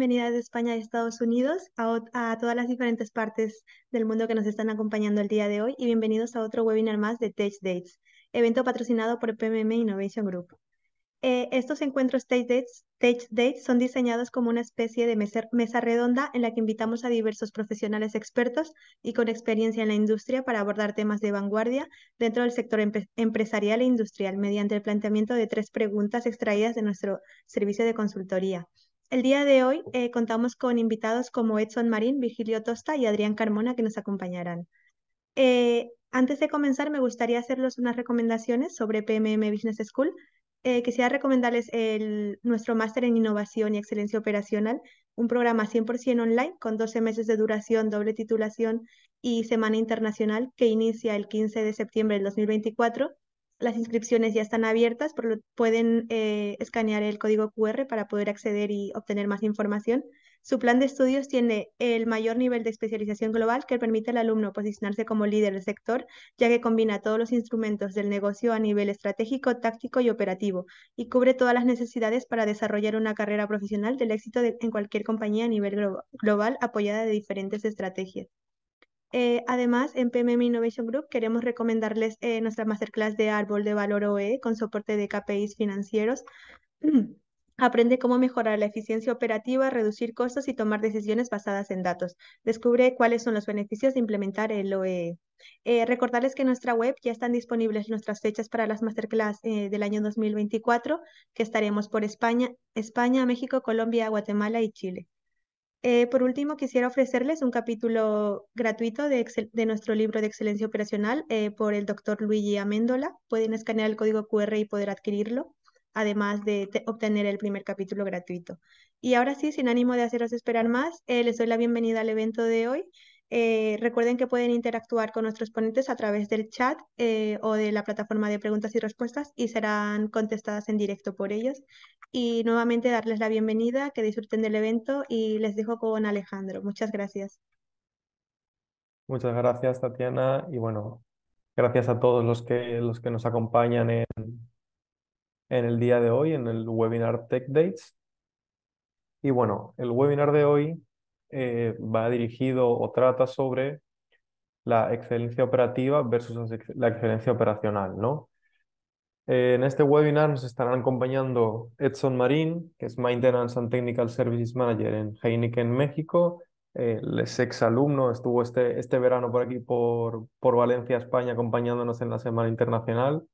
bienvenida de España y Estados Unidos a, todas las diferentes partes del mundo que nos están acompañando el día de hoy y bienvenidos a otro webinar más de Tech Dates, evento patrocinado por PMM Innovation Group. Eh, estos encuentros Tech Dates, Dates, son diseñados como una especie de mesa, redonda en la que invitamos a diversos profesionales expertos y con experiencia en la industria para abordar temas de vanguardia dentro del sector empresarial e industrial mediante el planteamiento de tres preguntas extraídas de nuestro servicio de consultoría el día de hoy eh, contamos con invitados como Edson Marín, Virgilio Tosta y Adrián Carmona que nos acompañarán. Eh, antes de comenzar, me gustaría hacerles unas recomendaciones sobre PMM Business School. Eh, quisiera recomendarles el, nuestro máster en innovación y excelencia operacional, un programa 100% online con 12 meses de duración, doble titulación y semana internacional que inicia el 15 de septiembre del 2024 las inscripciones ya están abiertas, por pueden eh, escanear el código QR para poder acceder y obtener más información. Su plan de estudios tiene el mayor nivel de especialización global que permite al alumno posicionarse como líder del sector, ya que combina todos los instrumentos del negocio a nivel estratégico, táctico y operativo, y cubre todas las necesidades para desarrollar una carrera profesional del éxito en cualquier compañía a nivel global apoyada de diferentes estrategias. Eh, además, en PMM Innovation Group queremos recomendarles eh, nuestra masterclass de árbol de valor OE con soporte de KPIs financieros. Aprende cómo mejorar la eficiencia operativa, reducir costos y tomar decisiones basadas en datos. Descubre cuáles son los beneficios de implementar el OE. Eh, recordarles que en nuestra web ya están disponibles nuestras fechas para las masterclass del año 2024, que estaremos por España, España, México, Colombia, Guatemala y Chile. Eh, por último, quisiera ofrecerles un capítulo gratuito de, nuestro libro de excelencia operacional eh, por el doctor Luigi Amendola. Pueden escanear el código QR y poder adquirirlo, además de obtener el primer capítulo gratuito. Y ahora sí, sin ánimo de haceros esperar más, eh, les doy la bienvenida al evento de hoy eh, recuerden que pueden interactuar con nuestros ponentes a través del chat eh, o de la plataforma de preguntas y respuestas y serán contestadas en directo por ellos. Y nuevamente darles la bienvenida, que disfruten del evento y les dejo con Alejandro. Muchas gracias. Muchas gracias, Tatiana. Y bueno, gracias a todos los que, los que nos acompañan en, en el día de hoy, en el webinar Tech Dates. Y bueno, el webinar de hoy eh, va dirigido o trata sobre la excelencia operativa versus la excelencia operacional, ¿no? Eh, en este webinar nos estarán acompañando Edson Marín, que es Maintenance and Technical Services Manager en Heineken, México. es ex alumno, estuvo este, este verano por aquí, por, por Valencia, España, acompañándonos en la Semana Internacional.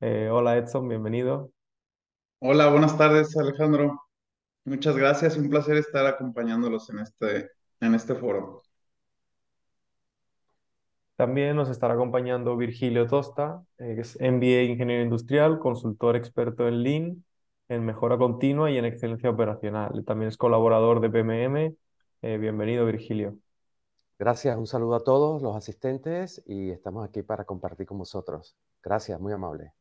Eh, hola Edson, bienvenido. Hola, buenas tardes Alejandro. Muchas gracias, un placer estar acompañándolos en este, en este foro. También nos estará acompañando Virgilio Tosta, es MBA Ingeniero Industrial, consultor experto en Lean, en mejora continua y en excelencia operacional. También es colaborador de PMM. Eh, bienvenido, Virgilio. Gracias, un saludo a todos los asistentes y estamos aquí para compartir con vosotros. Gracias, muy amable.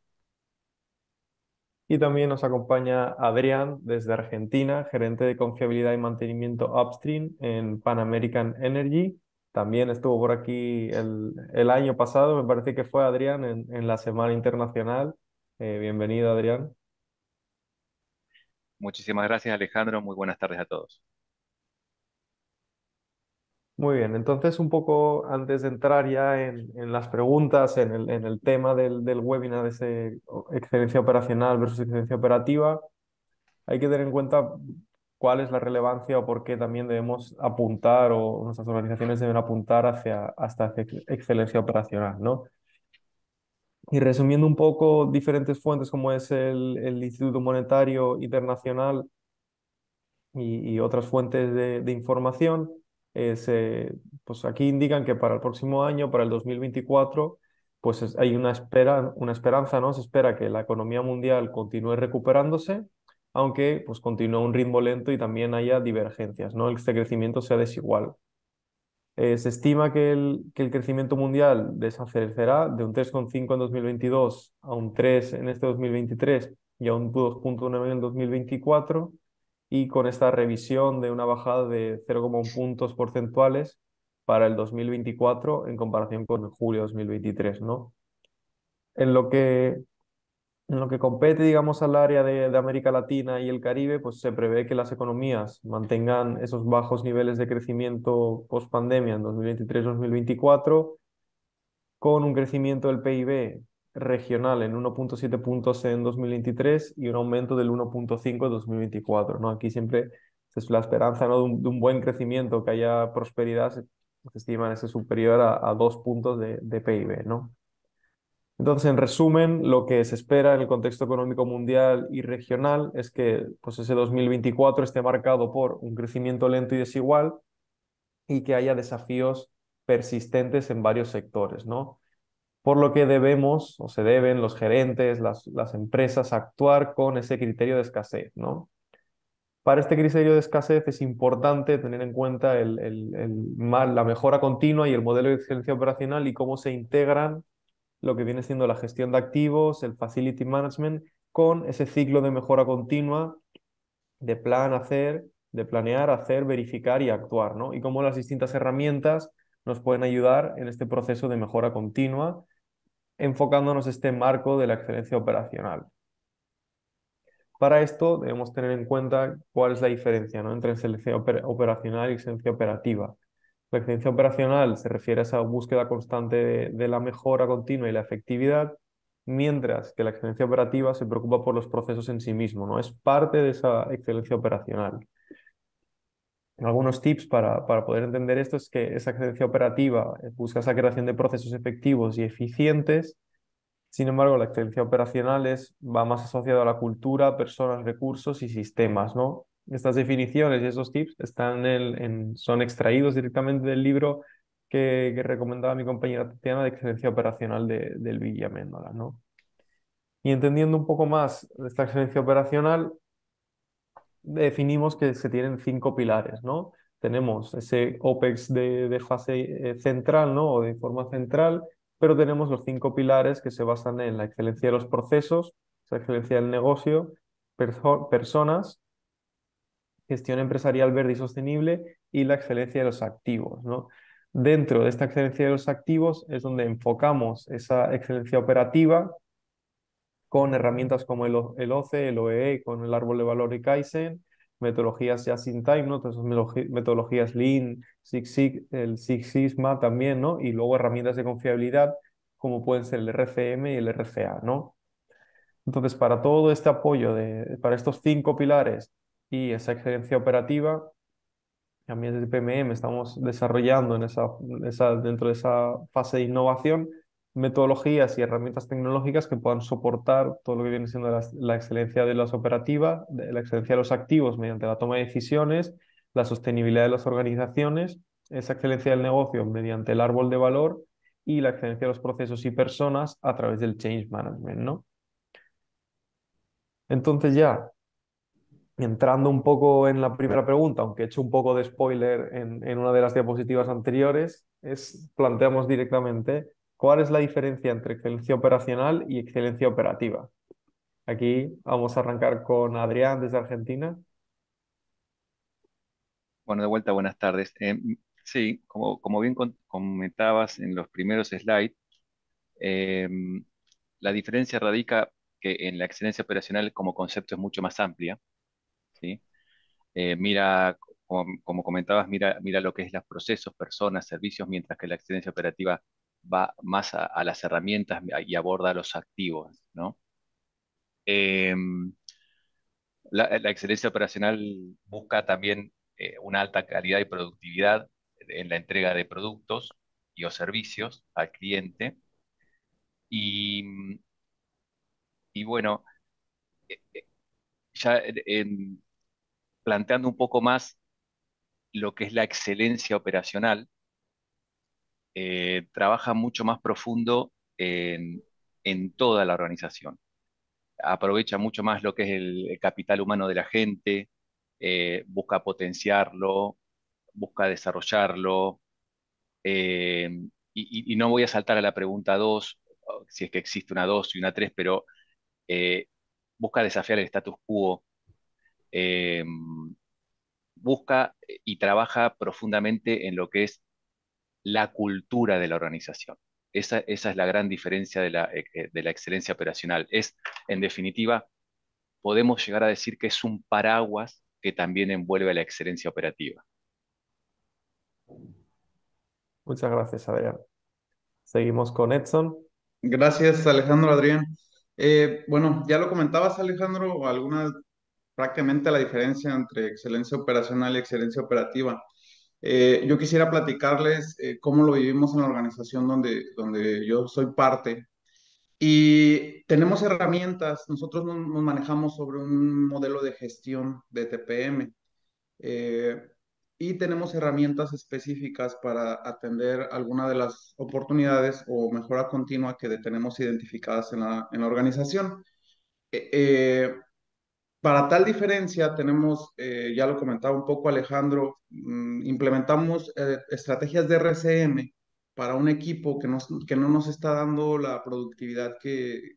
Y también nos acompaña Adrián desde Argentina, gerente de confiabilidad y mantenimiento upstream en Pan American Energy. También estuvo por aquí el, año pasado, me parece que fue Adrián, en, la Semana Internacional. Eh, bienvenido, Adrián. Muchísimas gracias, Alejandro. Muy buenas tardes a todos. Muy bien, entonces un poco antes de entrar ya en, las preguntas, en el, en el tema del, del, webinar de ese excelencia operacional versus excelencia operativa, hay que tener en cuenta cuál es la relevancia o por qué también debemos apuntar o nuestras organizaciones deben apuntar hacia, hasta excelencia operacional, ¿no? Y resumiendo un poco diferentes fuentes como es el, Instituto Monetario Internacional y, otras fuentes de, de información, eh, pues aquí indican que para el próximo año, para el 2024, pues hay una, esperanza, ¿no? Se espera que la economía mundial continúe recuperándose, aunque pues continúe un ritmo lento y también haya divergencias, ¿no? Este crecimiento sea desigual. Eh, se estima que el, crecimiento mundial desacelerará de un 3,5 en 2022 a un 3 en este 2023 y a un 2,9 en 2024 y con esta revisión de una bajada de 0,1 puntos porcentuales para el 2024 en comparación con julio de 2023, ¿no? En lo que, en lo que compete, digamos, al área de, América Latina y el Caribe, pues se prevé que las economías mantengan esos bajos niveles de crecimiento post-pandemia en 2023-2024 con un crecimiento del PIB regional en 1.7 puntos en 2023 y un aumento del 1.5 en 2024. ¿no? Aquí siempre es la esperanza de, un, buen crecimiento, que haya prosperidad, se, estima estima ese superior a, a, dos puntos de, de PIB. ¿no? Entonces, en resumen, lo que se espera en el contexto económico mundial y regional es que pues, ese 2024 esté marcado por un crecimiento lento y desigual y que haya desafíos persistentes en varios sectores. ¿no? por lo que debemos o se deben los gerentes, las, empresas actuar con ese criterio de escasez, ¿no? Para este criterio de escasez es importante tener en cuenta el, la mejora continua y el modelo de excelencia operacional y cómo se integran lo que viene siendo la gestión de activos, el facility management, con ese ciclo de mejora continua de plan, hacer, de planear, hacer, verificar y actuar, ¿no? Y cómo las distintas herramientas nos pueden ayudar en este proceso de mejora continua, enfocándonos este marco de la excelencia operacional. Para esto debemos tener en cuenta cuál es la diferencia ¿no? entre excelencia operacional y excelencia operativa. La excelencia operacional se refiere a esa búsqueda constante de, de la mejora continua y la efectividad, mientras que la excelencia operativa se preocupa por los procesos en sí mismo, ¿no? Es parte de esa excelencia operacional algunos tips para, para, poder entender esto es que esa excelencia operativa eh, busca esa creación de procesos efectivos y eficientes. Sin embargo, la excelencia operacional es, va más asociada a la cultura, personas, recursos y sistemas. ¿no? Estas definiciones y esos tips están son extraídos directamente del libro que, recomendaba mi compañera Tatiana de excelencia operacional de, del Villaméndola. ¿no? Y entendiendo un poco más de esta excelencia operacional, definimos que se tienen cinco pilares, ¿no? Tenemos ese OPEX de, fase eh, central, ¿no? O de forma central, pero tenemos los cinco pilares que se basan en la excelencia de los procesos, la excelencia del negocio, personas, gestión empresarial verde y sostenible y la excelencia de los activos, ¿no? Dentro de esta excelencia de los activos es donde enfocamos esa excelencia operativa con herramientas como el, el OCE, el OEE, e, con el árbol de valor y Kaizen, metodologías ya sin time, ¿no? Entonces, metodologías Lean, Six Sig, el Six Sigma también, ¿no? Y luego herramientas de confiabilidad como pueden ser el RCM y el RCA, Entonces, para todo este apoyo, de, para estos cinco pilares y esa excelencia operativa, también desde PMM e estamos desarrollando en dentro de esa fase de innovación metodologías y herramientas tecnológicas que puedan soportar todo lo que viene siendo la, excelencia de las operativas, la excelencia de los activos mediante la toma de decisiones, la sostenibilidad de las organizaciones, esa excelencia del negocio mediante el árbol de valor y la excelencia de los procesos y personas a través del change management, Entonces ya, entrando un poco en la primera pregunta, aunque he hecho un poco de spoiler en, una de las diapositivas anteriores, planteamos directamente ¿Cuál es la diferencia entre excelencia operacional y excelencia operativa? Aquí vamos a arrancar con Adrián desde Argentina. Bueno, de vuelta, buenas tardes. Eh, sí, como, bien comentabas en los primeros slides, eh, la diferencia radica que en la excelencia operacional como concepto es mucho más amplia. ¿sí? Eh, mira, como, comentabas, mira, mira lo que es los procesos, personas, servicios, mientras que la excelencia operativa va más a, las herramientas y aborda los activos, ¿no? Em, la, excelencia operacional busca también eh, una alta calidad y productividad en la entrega de productos y o servicios al cliente. Y, bueno, eh, eh, ya planteando un poco más lo que es la excelencia operacional, eh, trabaja mucho más profundo en, toda la organización. Aprovecha mucho más lo que es el, capital humano de la gente, eh, busca potenciarlo, busca desarrollarlo. Eh, y, y, no voy a saltar a la pregunta 2, si es que existe una 2 y una 3, pero busca desafiar el status quo busca y trabaja profundamente en lo que es la cultura de la organización. Esa, es la gran diferencia eh, eh, de la, excelencia operacional. Es, en definitiva, podemos llegar a decir que es un paraguas que también envuelve la excelencia operativa. Muchas gracias, Adrián. Seguimos con Edson. Gracias, Alejandro, Adrián. Eh, bueno, ya lo comentabas, Alejandro, alguna prácticamente la diferencia entre excelencia operacional y excelencia operativa. Eh, yo quisiera platicarles eh, cómo lo vivimos en la organización donde, donde yo soy parte. Y tenemos herramientas, nosotros nos, manejamos sobre un modelo de gestión de TPM eh, y tenemos herramientas específicas para atender alguna de las oportunidades o mejora continua que tenemos identificadas en la, organización. Para tal diferencia, tenemos, eh, ya lo comentaba un poco Alejandro, mm, implementamos eh, estrategias de RCM para un equipo que, que no nos está dando la productividad que,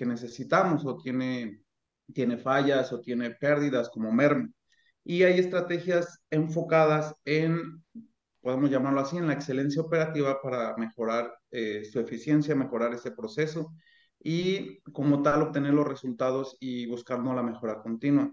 necesitamos o tiene, tiene fallas o tiene pérdidas como merma. Y hay estrategias enfocadas en, podemos llamarlo así, en la excelencia operativa para mejorar eh, su eficiencia, mejorar ese proceso y como tal obtener los resultados y no la mejora continua.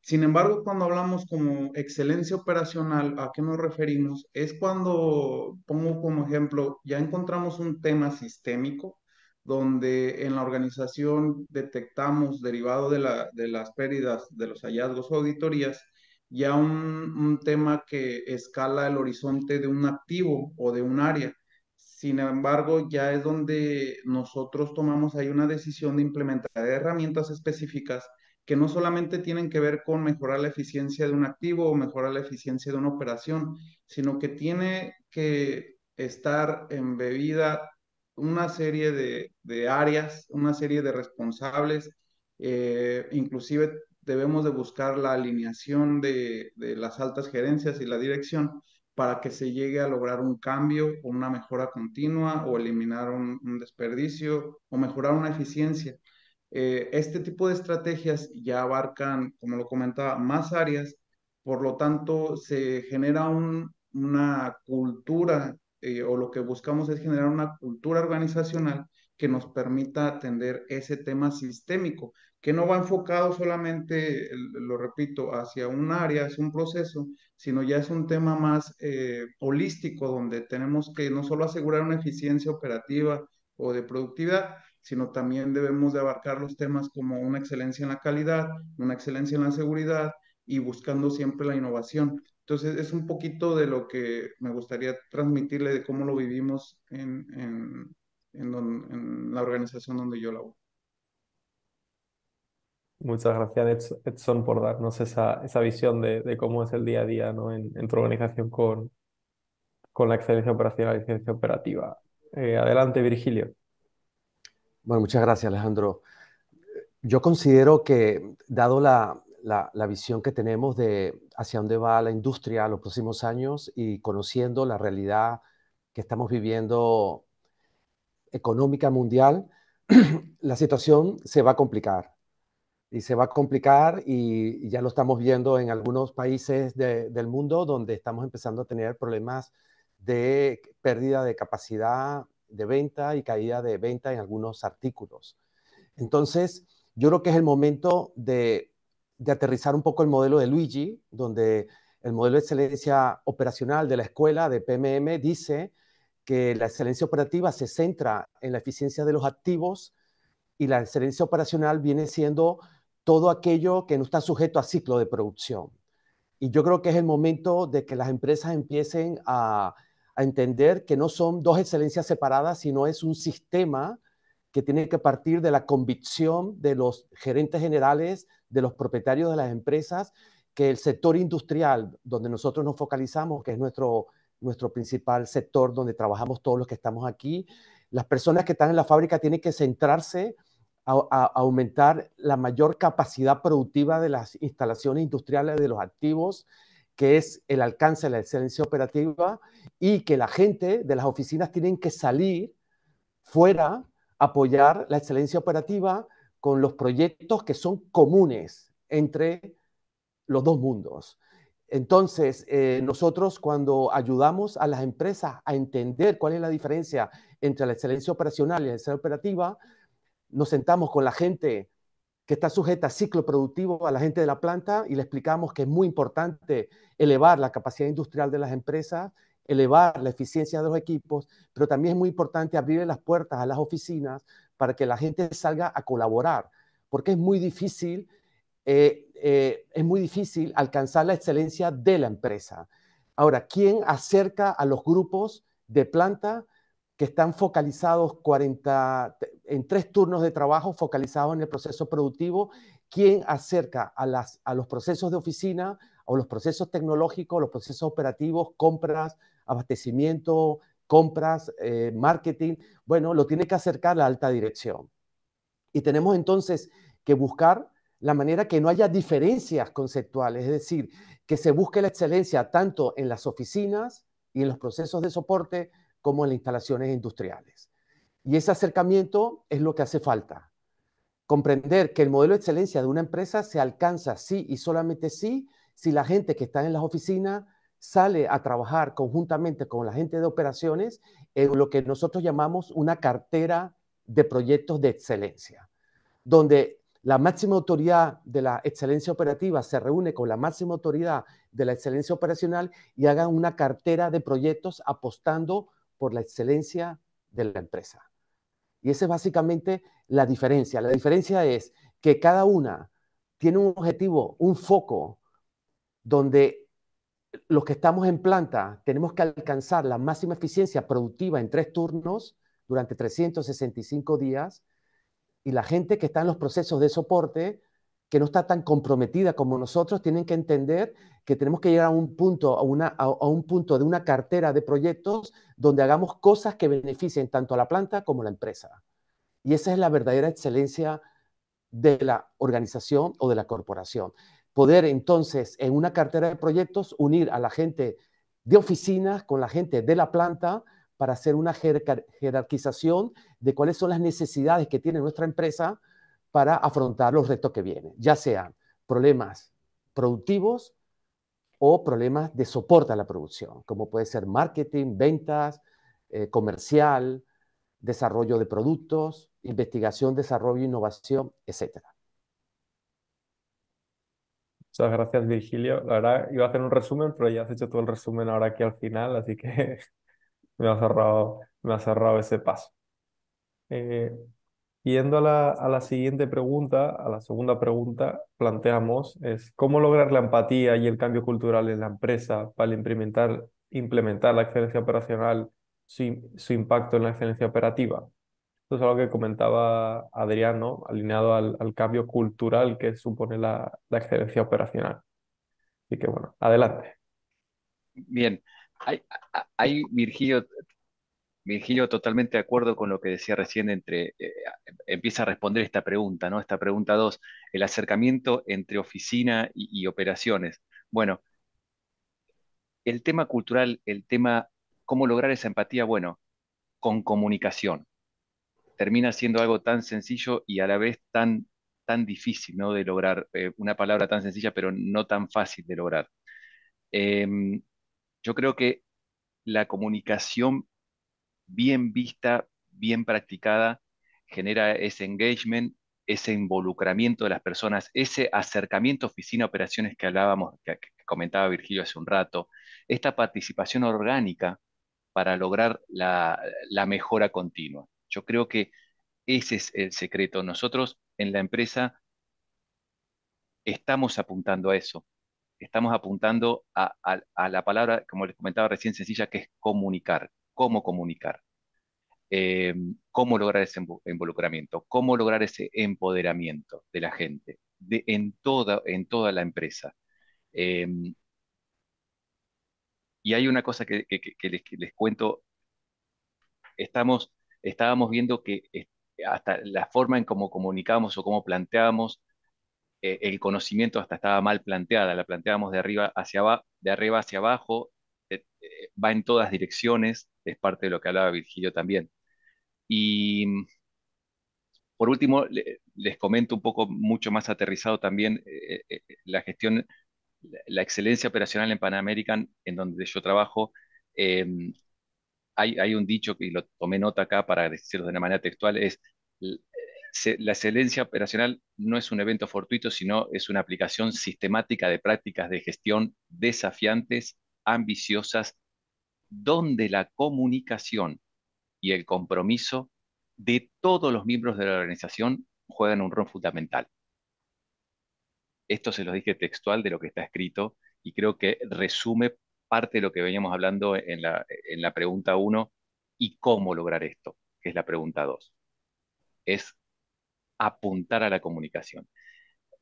Sin embargo, cuando hablamos como excelencia operacional, ¿a qué nos referimos? Es cuando, pongo como ejemplo, ya encontramos un tema sistémico donde en la organización detectamos, derivado de, las pérdidas, de los hallazgos o auditorías, ya un, un tema que escala el horizonte de un activo o de un área sin embargo, ya es donde nosotros tomamos ahí una decisión de implementar herramientas específicas que no solamente tienen que ver con mejorar la eficiencia de un activo o mejorar la eficiencia de una operación, sino que tiene que estar embebida una serie de, áreas, una serie de responsables, eh, inclusive debemos de buscar la alineación de las altas gerencias y la dirección para que se llegue a lograr un cambio o una mejora continua o eliminar un, desperdicio o mejorar una eficiencia. Eh, este tipo de estrategias ya abarcan, como lo comentaba, más áreas, por lo tanto se genera una cultura eh, o lo que buscamos es generar una cultura organizacional que nos permita atender ese tema sistémico, que no va enfocado solamente, lo repito, hacia un área, es un proceso, sino ya es un tema más eh, holístico, donde tenemos que no solo asegurar una eficiencia operativa o de productividad, sino también debemos de abarcar los temas como una excelencia en la calidad, una excelencia en la seguridad y buscando siempre la innovación. Entonces, es un poquito de lo que me gustaría transmitirle de cómo lo vivimos en, en la organización donde yo laboro. Muchas gracias, Edson, por darnos esa, esa visión de, cómo es el día a día en, tu organización con, con la excelencia operacional y la excelencia operativa. Eh, adelante, Virgilio. Bueno, muchas gracias, Alejandro. Yo considero que, dado la, la, visión que tenemos de hacia dónde va la industria los próximos años y conociendo la realidad que estamos viviendo económica mundial, la situación se va a complicar y se va a complicar y, ya lo estamos viendo en algunos países del mundo donde estamos empezando a tener problemas de pérdida de capacidad de venta y caída de venta en algunos artículos. Entonces, yo creo que es el momento de, de aterrizar un poco el modelo de Luigi, donde el modelo de excelencia operacional de la escuela de PMM dice que la excelencia operativa se centra en la eficiencia de los activos y la excelencia operacional viene siendo todo aquello que no está sujeto a ciclo de producción. Y yo creo que es el momento de que las empresas empiecen a, entender que no son dos excelencias separadas, sino es un sistema que tiene que partir de la convicción de los gerentes generales, de los propietarios de las empresas, que el sector industrial, donde nosotros nos focalizamos, que es nuestro, nuestro principal sector donde trabajamos todos los que estamos aquí, las personas que están en la fábrica tienen que centrarse a, aumentar la mayor capacidad productiva de las instalaciones industriales de los activos, que es el alcance de la excelencia operativa y que la gente de las oficinas tienen que salir fuera apoyar la excelencia operativa con los proyectos que son comunes entre los dos mundos. Entonces, eh, nosotros cuando ayudamos a las empresas a entender cuál es la diferencia entre la excelencia operacional y la excelencia operativa, nos sentamos con la gente que está sujeta a ciclo productivo, a la gente de la planta, y le explicamos que es muy importante elevar la capacidad industrial de las empresas, elevar la eficiencia de los equipos, pero también es muy importante abrir las puertas a las oficinas para que la gente salga a colaborar, porque es muy difícil, eh, eh, es muy difícil alcanzar la excelencia de la empresa. Ahora, ¿quién acerca a los grupos de planta que están focalizados 40, en tres turnos de trabajo focalizados en el proceso productivo, quien acerca a, los procesos de oficina o los procesos tecnológicos, los procesos operativos, compras, abastecimiento, compras, eh, marketing, bueno, lo tiene que acercar la alta dirección. Y tenemos entonces que buscar la manera que no haya diferencias conceptuales, es decir, que se busque la excelencia tanto en las oficinas y en los procesos de soporte como en las instalaciones industriales. Y ese acercamiento es lo que hace falta. Comprender que el modelo de excelencia de una empresa se alcanza sí y solamente sí si la gente que está en las oficinas sale a trabajar conjuntamente con la gente de operaciones en lo que nosotros llamamos una cartera de proyectos de excelencia, donde la máxima autoridad de la excelencia operativa se reúne con la máxima autoridad de la excelencia operacional y hagan una cartera de proyectos apostando por la excelencia de la empresa. Y esa es básicamente la diferencia. La diferencia es que cada una tiene un objetivo, un foco, donde los que estamos en planta tenemos que alcanzar la máxima eficiencia productiva en tres turnos durante 365 días y la gente que está en los procesos de soporte que no está tan comprometida como nosotros, tienen que entender que tenemos que llegar a un punto, a, un punto de una cartera de proyectos donde hagamos cosas que beneficien tanto a la planta como a la empresa. Y esa es la verdadera excelencia de la organización o de la corporación. Poder entonces en una cartera de proyectos unir a la gente de oficinas con la gente de la planta para hacer una jerarquización de cuáles son las necesidades que tiene nuestra empresa para afrontar los retos que vienen, ya sean problemas productivos o problemas de soporte a la producción, como puede ser marketing, ventas, eh, comercial, desarrollo de productos, investigación, desarrollo, innovación, etc. Muchas gracias, Virgilio. La verdad, iba a hacer un resumen, pero ya has hecho todo el resumen ahora aquí al final, así que me has cerrado me ese paso. Eh, Yendo a la, a la, siguiente pregunta, a la segunda pregunta, planteamos es cómo lograr la empatía y el cambio cultural en la empresa para implementar, implementar la excelencia operacional, su, su impacto en la excelencia operativa. Esto es algo que comentaba Adriano, alineado al, cambio cultural que supone la, excelencia operacional. Así que bueno, adelante. Bien, hay, hay Virgilio, Virgilio, totalmente de acuerdo con lo que decía recién, entre, eh, empieza a responder esta pregunta, ¿no? Esta pregunta dos el acercamiento entre oficina y, operaciones. Bueno, el tema cultural, el tema, ¿cómo lograr esa empatía? Bueno, con comunicación. Termina siendo algo tan sencillo y a la vez tan, tan difícil, ¿no? De lograr, eh, una palabra tan sencilla, pero no tan fácil de lograr. Em, yo creo que la comunicación bien vista, bien practicada, genera ese engagement, ese involucramiento de las personas, ese acercamiento oficina-operaciones que hablábamos, que, comentaba Virgilio hace un rato, esta participación orgánica para lograr la, mejora continua. Yo creo que ese es el secreto. Nosotros en la empresa estamos apuntando a eso. Estamos apuntando a la palabra, como les comentaba recién, sencilla, que es comunicar cómo comunicar, eh, cómo lograr ese involucramiento, cómo lograr ese empoderamiento de la gente en, toda, en toda la empresa. Em, y hay una cosa que, les, cuento, Estamos, estábamos viendo que eh, hasta la forma en cómo comunicamos o cómo planteábamos e, el conocimiento hasta estaba mal planteada, la planteábamos de arriba hacia, de arriba hacia abajo, eh, va en todas direcciones, es parte de lo que hablaba Virgilio también. Y mm, por último, les comento un poco mucho más aterrizado también eh, eh, eh, la gestión, la excelencia operacional en Panamerican, en donde yo trabajo. hay, hay, un dicho, que lo tomé nota acá para decirlo de una manera textual, es la excelencia operacional no es un evento fortuito, sino es una aplicación sistemática de prácticas de gestión desafiantes, ambiciosas donde la comunicación y el compromiso de todos los miembros de la organización juegan un rol fundamental. Esto se los dije textual de lo que está escrito y creo que resume parte de lo que veníamos hablando en la, pregunta 1 y cómo lograr esto, que es la pregunta 2. Es apuntar a la comunicación.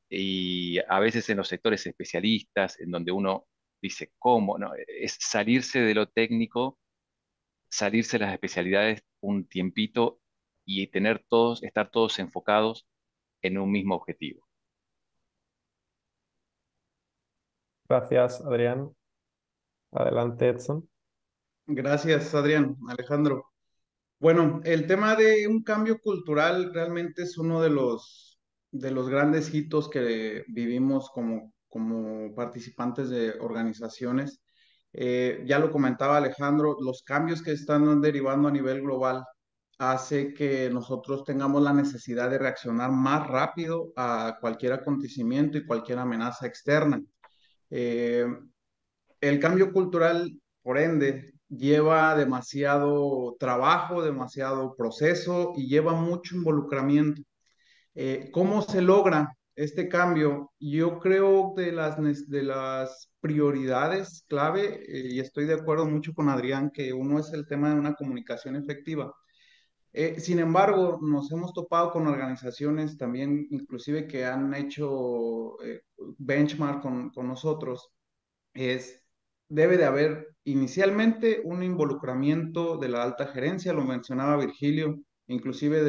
Y a veces en los sectores especialistas, en donde uno dice cómo, no, es salirse de lo técnico, salirse de las especialidades un tiempito y tener todos, estar todos enfocados en un mismo objetivo. Gracias, Adrián. Adelante, Edson. Gracias, Adrián. Alejandro. Bueno, el tema de un cambio cultural realmente es uno de los, de los grandes hitos que vivimos como como participantes de organizaciones. Eh, ya lo comentaba Alejandro, los cambios que están derivando a nivel global hace que nosotros tengamos la necesidad de reaccionar más rápido a cualquier acontecimiento y cualquier amenaza externa. Eh, el cambio cultural, por ende, lleva demasiado trabajo, demasiado proceso y lleva mucho involucramiento. Eh, ¿Cómo se logra? este cambio, yo creo de las, de las prioridades clave, eh, y estoy de acuerdo mucho con Adrián, que uno es el tema de una comunicación efectiva. Eh, sin embargo, nos hemos topado con organizaciones también, inclusive que han hecho eh, benchmark con, con, nosotros, es, debe de haber inicialmente un involucramiento de la alta gerencia, lo mencionaba Virgilio, inclusive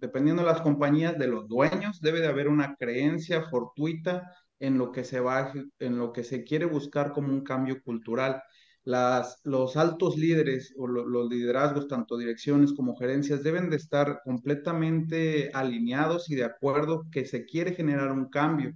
dependiendo de las compañías, de los dueños, debe de haber una creencia fortuita en lo que se va, en lo que se quiere buscar como un cambio cultural. los altos líderes o los liderazgos, tanto direcciones como gerencias, deben de estar completamente alineados y de acuerdo que se quiere generar un cambio.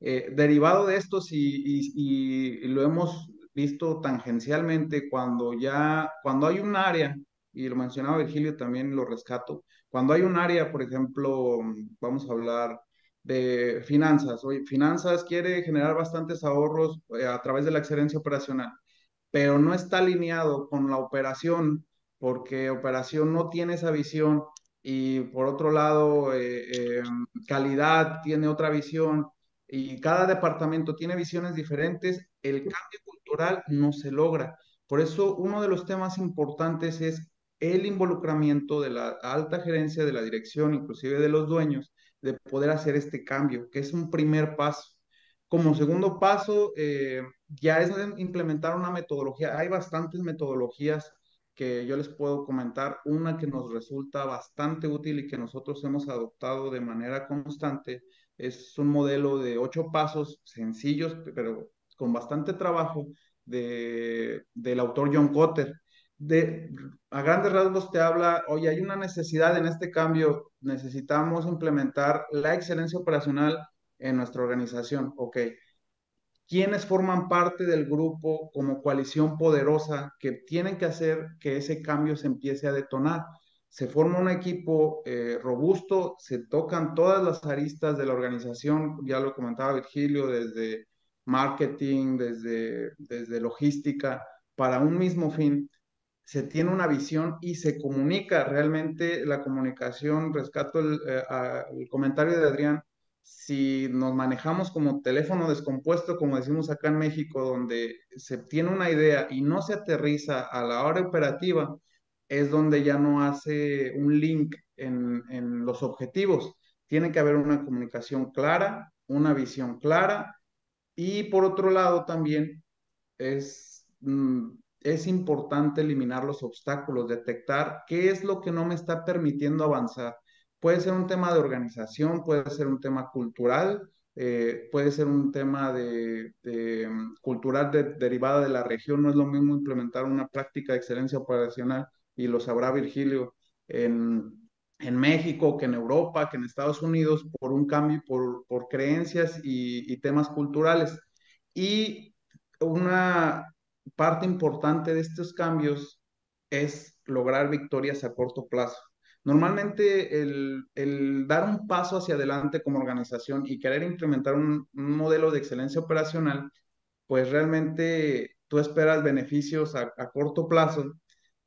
Eh, derivado de esto, si, lo hemos visto tangencialmente, cuando ya, cuando hay un área y lo mencionaba Virgilio también, lo rescato. Cuando hay un área, por ejemplo, mm, vamos a hablar de finanzas. hoy finanzas quiere generar bastantes ahorros eh, a través de la excelencia operacional, pero no está alineado con la operación porque operación no tiene esa visión y por otro lado, eh, eh, calidad tiene otra visión y cada departamento tiene visiones diferentes, el cambio cultural no se logra. Por eso uno de los temas importantes es el involucramiento de la alta gerencia, de la dirección, inclusive de los dueños, de poder hacer este cambio, que es un primer paso. Como segundo paso, eh, ya es implementar una metodología. Hay bastantes metodologías que yo les puedo comentar. Una que nos resulta bastante útil y que nosotros hemos adoptado de manera constante es un modelo de ocho pasos sencillos, pero con bastante trabajo del autor John Cotter de, a grandes rasgos te habla, oye, hay una necesidad en este cambio, necesitamos implementar la excelencia operacional en nuestra organización. Ok. ¿Quiénes forman parte del grupo como coalición poderosa que tienen que hacer que ese cambio se empiece a detonar? Se forma un equipo eh, robusto, se tocan todas las aristas de la organización, ya lo comentaba Virgilio, desde marketing, desde, desde logística, para un mismo fin se tiene una visión y se comunica. Realmente la comunicación, rescato eh, el, comentario de Adrián, si nos manejamos como teléfono descompuesto, como decimos acá en México, donde se tiene una idea y no se aterriza a la hora operativa, es donde ya no hace un link en, los objetivos. Tiene que haber una comunicación clara, una visión clara y por otro lado también es mm, es importante eliminar los obstáculos, detectar qué es lo que no me está permitiendo avanzar. Puede ser un tema de organización, puede ser un tema cultural, eh, puede ser un tema de, mm, cultural derivado derivada de la región. No es lo mismo implementar una práctica de excelencia operacional, y lo sabrá Virgilio, en, en México, que en Europa, que en Estados Unidos, por un cambio, por, por creencias y, y temas culturales. Y una parte importante de estos cambios es lograr victorias a corto plazo. Normalmente el, dar un paso hacia adelante como organización y querer implementar un, modelo de excelencia operacional, pues realmente tú esperas beneficios a, corto plazo,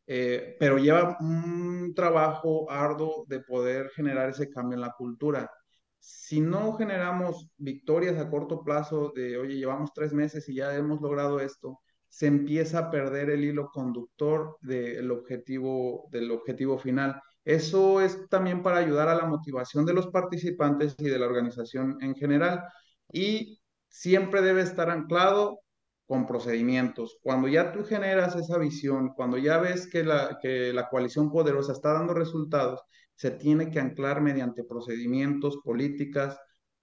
eh, pero lleva un trabajo arduo de poder generar ese cambio en la cultura. Si no generamos victorias a corto plazo de, oye, llevamos tres meses y ya hemos logrado esto, se empieza a perder el hilo conductor del objetivo, del objetivo final. Eso es también para ayudar a la motivación de los participantes y de la organización en general. Y siempre debe estar anclado con procedimientos. Cuando ya tú generas esa visión, cuando ya ves que la, que la coalición poderosa está dando resultados, se tiene que anclar mediante procedimientos, políticas,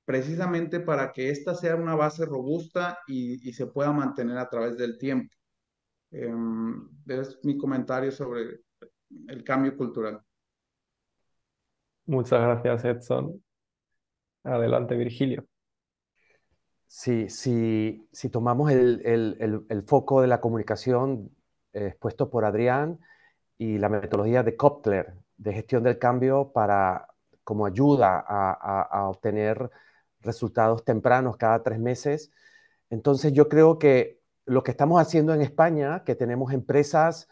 precisamente para que esta sea una base robusta y, se pueda mantener a través del tiempo. Eh, es mi comentario sobre el cambio cultural. Muchas gracias, Edson. Adelante, Virgilio. Sí, sí, si tomamos el, el, el, foco de la comunicación eh, expuesto por Adrián y la metodología de Kotler de gestión del cambio para, como ayuda a, a, a obtener resultados tempranos cada tres meses. Entonces yo creo que lo que estamos haciendo en España, que tenemos empresas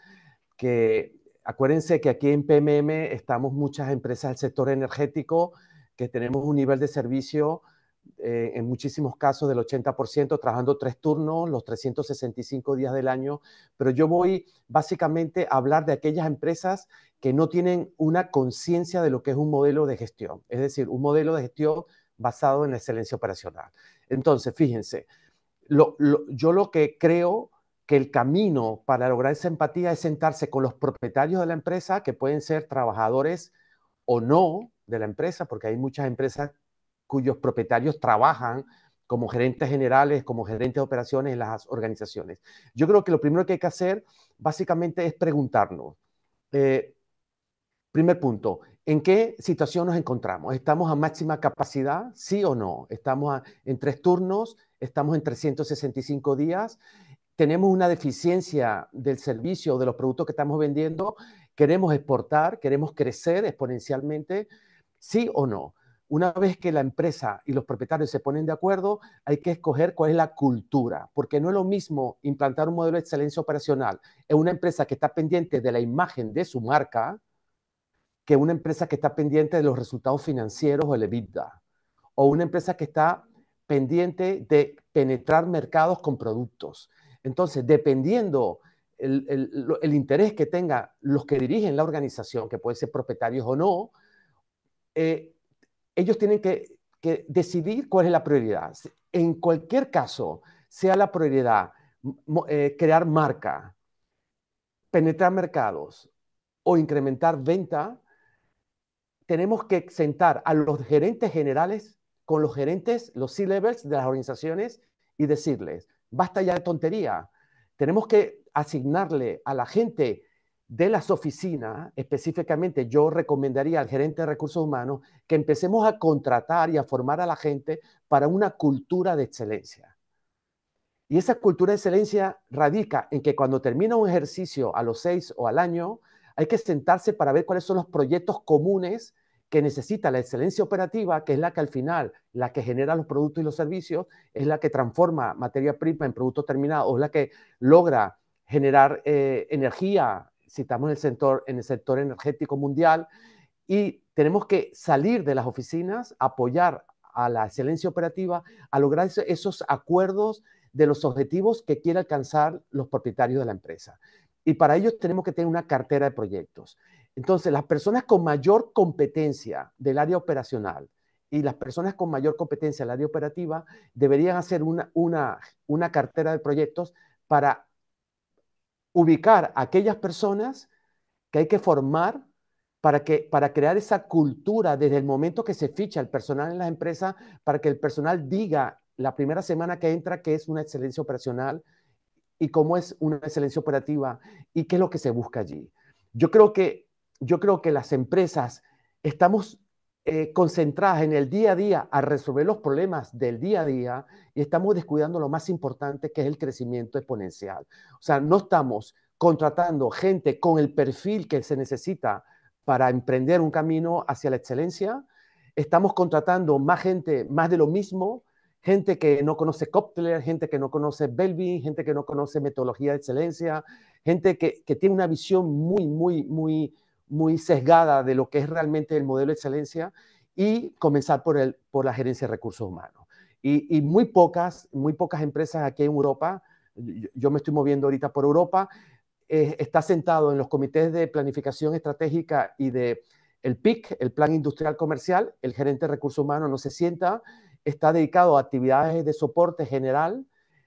que, acuérdense que aquí en PMM estamos muchas empresas del sector energético, que tenemos un nivel de servicio eh, en muchísimos casos del 80%, trabajando tres turnos, los 365 días del año, pero yo voy básicamente a hablar de aquellas empresas que no tienen una conciencia de lo que es un modelo de gestión, es decir, un modelo de gestión basado en la excelencia operacional. Entonces, fíjense, yo lo que creo que el camino para lograr esa empatía es sentarse con los propietarios de la empresa, que pueden ser trabajadores o no de la empresa, porque hay muchas empresas cuyos propietarios trabajan como gerentes generales, como gerentes de operaciones en las organizaciones. Yo creo que lo primero que hay que hacer básicamente es preguntarnos. Eh, primer punto, ¿En qué situación nos encontramos? ¿Estamos a máxima capacidad? ¿Sí o no? ¿Estamos en tres turnos? ¿Estamos en 365 días? ¿Tenemos una deficiencia del servicio o de los productos que estamos vendiendo? ¿Queremos exportar? ¿Queremos crecer exponencialmente? ¿Sí o no? Una vez que la empresa y los propietarios se ponen de acuerdo, hay que escoger cuál es la cultura, porque no es lo mismo implantar un modelo de excelencia operacional en una empresa que está pendiente de la imagen de su marca, que una empresa que está pendiente de los resultados financieros o el EBITDA, o una empresa que está pendiente de penetrar mercados con productos. Entonces, dependiendo el, interés que tengan los que dirigen la organización, que pueden ser propietarios o no, eh, ellos tienen que, decidir cuál es la prioridad. En cualquier caso, sea la prioridad eh, crear marca, penetrar mercados o incrementar venta, tenemos que sentar a los gerentes generales con los gerentes, los C-levels de las organizaciones y decirles, basta ya de tontería. Tenemos que asignarle a la gente de las oficinas, específicamente yo recomendaría al gerente de recursos humanos que empecemos a contratar y a formar a la gente para una cultura de excelencia. Y esa cultura de excelencia radica en que cuando termina un ejercicio a los seis o al año, hay que sentarse para ver cuáles son los proyectos comunes que necesita la excelencia operativa, que es la que al final, la que genera los productos y los servicios, es la que transforma materia prima en producto terminado, es la que logra generar eh, energía, citamos en el, sector, en el sector energético mundial, y tenemos que salir de las oficinas, apoyar a la excelencia operativa, a lograr esos acuerdos de los objetivos que quiere alcanzar los propietarios de la empresa. Y para ellos tenemos que tener una cartera de proyectos. Entonces, las personas con mayor competencia del área operacional y las personas con mayor competencia del área operativa deberían hacer una, cartera de proyectos para ubicar a aquellas personas que hay que formar para, para crear esa cultura desde el momento que se ficha el personal en las empresa para que el personal diga la primera semana que entra que es una excelencia operacional, y cómo es una excelencia operativa y qué es lo que se busca allí. Yo creo que, yo creo que las empresas estamos eh, concentradas en el día a día a resolver los problemas del día a día y estamos descuidando lo más importante que es el crecimiento exponencial. O sea, no estamos contratando gente con el perfil que se necesita para emprender un camino hacia la excelencia, estamos contratando más gente, más de lo mismo, gente que no conoce Coptler, gente que no conoce Belvin, gente que no conoce metodología de excelencia, gente que, que, tiene una visión muy, muy, muy, muy sesgada de lo que es realmente el modelo de excelencia y comenzar por, el, por la gerencia de recursos humanos. Y, y muy pocas, muy pocas empresas aquí en Europa, yo, me estoy moviendo ahorita por Europa, está sentado en los comités de planificación estratégica y de el PIC, el Plan Industrial Comercial, el gerente de recursos humanos no se sienta está dedicado a actividades de soporte general,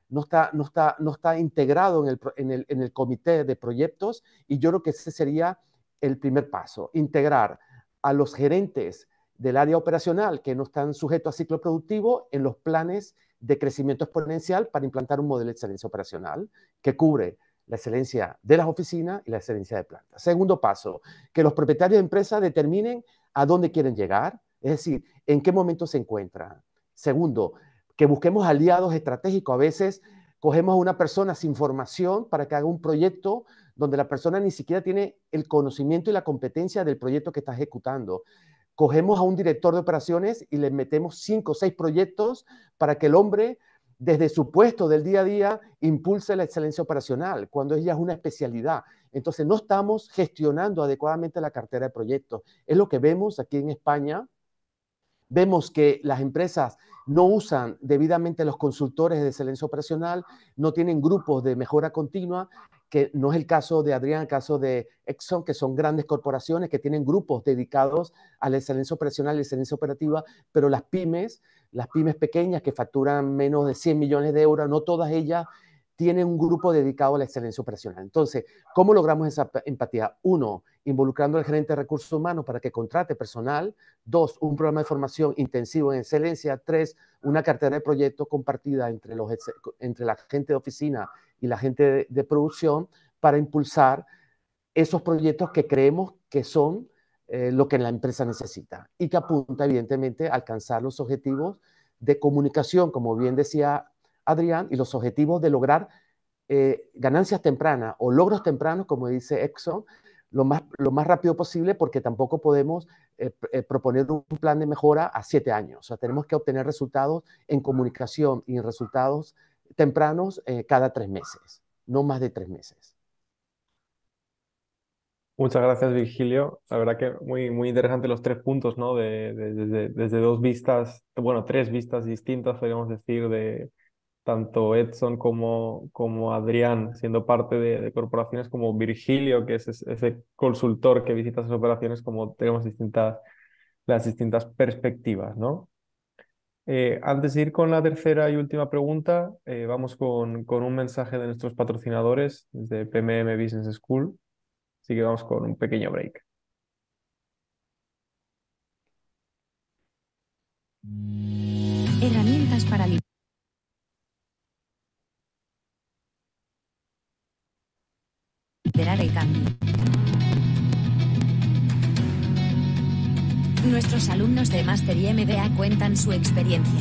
no está, no está, no está integrado en el, comité de proyectos y yo creo que ese sería el primer paso, integrar a los gerentes del área operacional que no están sujetos a ciclo productivo en los planes de crecimiento exponencial para implantar un modelo de excelencia operacional que cubre la excelencia de las oficinas y la excelencia de planta. Segundo paso, que los propietarios de empresas determinen a dónde quieren llegar, es decir, en qué momento se encuentran, Segundo, que busquemos aliados estratégicos. A veces cogemos a una persona sin formación para que haga un proyecto donde la persona ni siquiera tiene el conocimiento y la competencia del proyecto que está ejecutando. Cogemos a un director de operaciones y le metemos cinco o seis proyectos para que el hombre, desde su puesto del día a día, impulse la excelencia operacional, cuando ella es una especialidad. Entonces, no estamos gestionando adecuadamente la cartera de proyectos. Es lo que vemos aquí en España, Vemos que las empresas no usan debidamente los consultores de excelencia operacional, no tienen grupos de mejora continua, que no es el caso de Adrián, el caso de Exxon, que son grandes corporaciones que tienen grupos dedicados a la excelencia operacional y excelencia operativa, pero las pymes, las pymes pequeñas que facturan menos de 100 millones de euros, no todas ellas tiene un grupo dedicado a la excelencia operacional. Entonces, ¿cómo logramos esa empatía? Uno, involucrando al gerente de recursos humanos para que contrate personal. Dos, un programa de formación intensivo en excelencia. Tres, una cartera de proyectos compartida entre, los, entre la gente de oficina y la gente de, producción para impulsar esos proyectos que creemos que son eh, lo que la empresa necesita y que apunta evidentemente a alcanzar los objetivos de comunicación, como bien decía Adrián, y los objetivos de lograr eh, ganancias tempranas o logros tempranos, como dice Exxon, lo más, lo más rápido posible porque tampoco podemos eh, eh, proponer un plan de mejora a siete años. O sea, tenemos que obtener resultados en comunicación y en resultados tempranos cada tres meses, no más de tres meses. Muchas gracias, Virgilio. La verdad que muy, muy interesante los tres puntos, ¿no? desde dos vistas, bueno, tres vistas distintas, podríamos decir, de, tanto Edson como, como Adrián, siendo parte de, corporaciones como Virgilio, que es ese, consultor que visita esas operaciones, como tenemos distintas, las distintas perspectivas, eh, antes de ir con la tercera y última pregunta, eh, vamos con, un mensaje de nuestros patrocinadores desde PMM Business School. Así que vamos con un pequeño break. Herramientas para el cambio. Nuestros alumnos de Master y MBA cuentan su experiencia.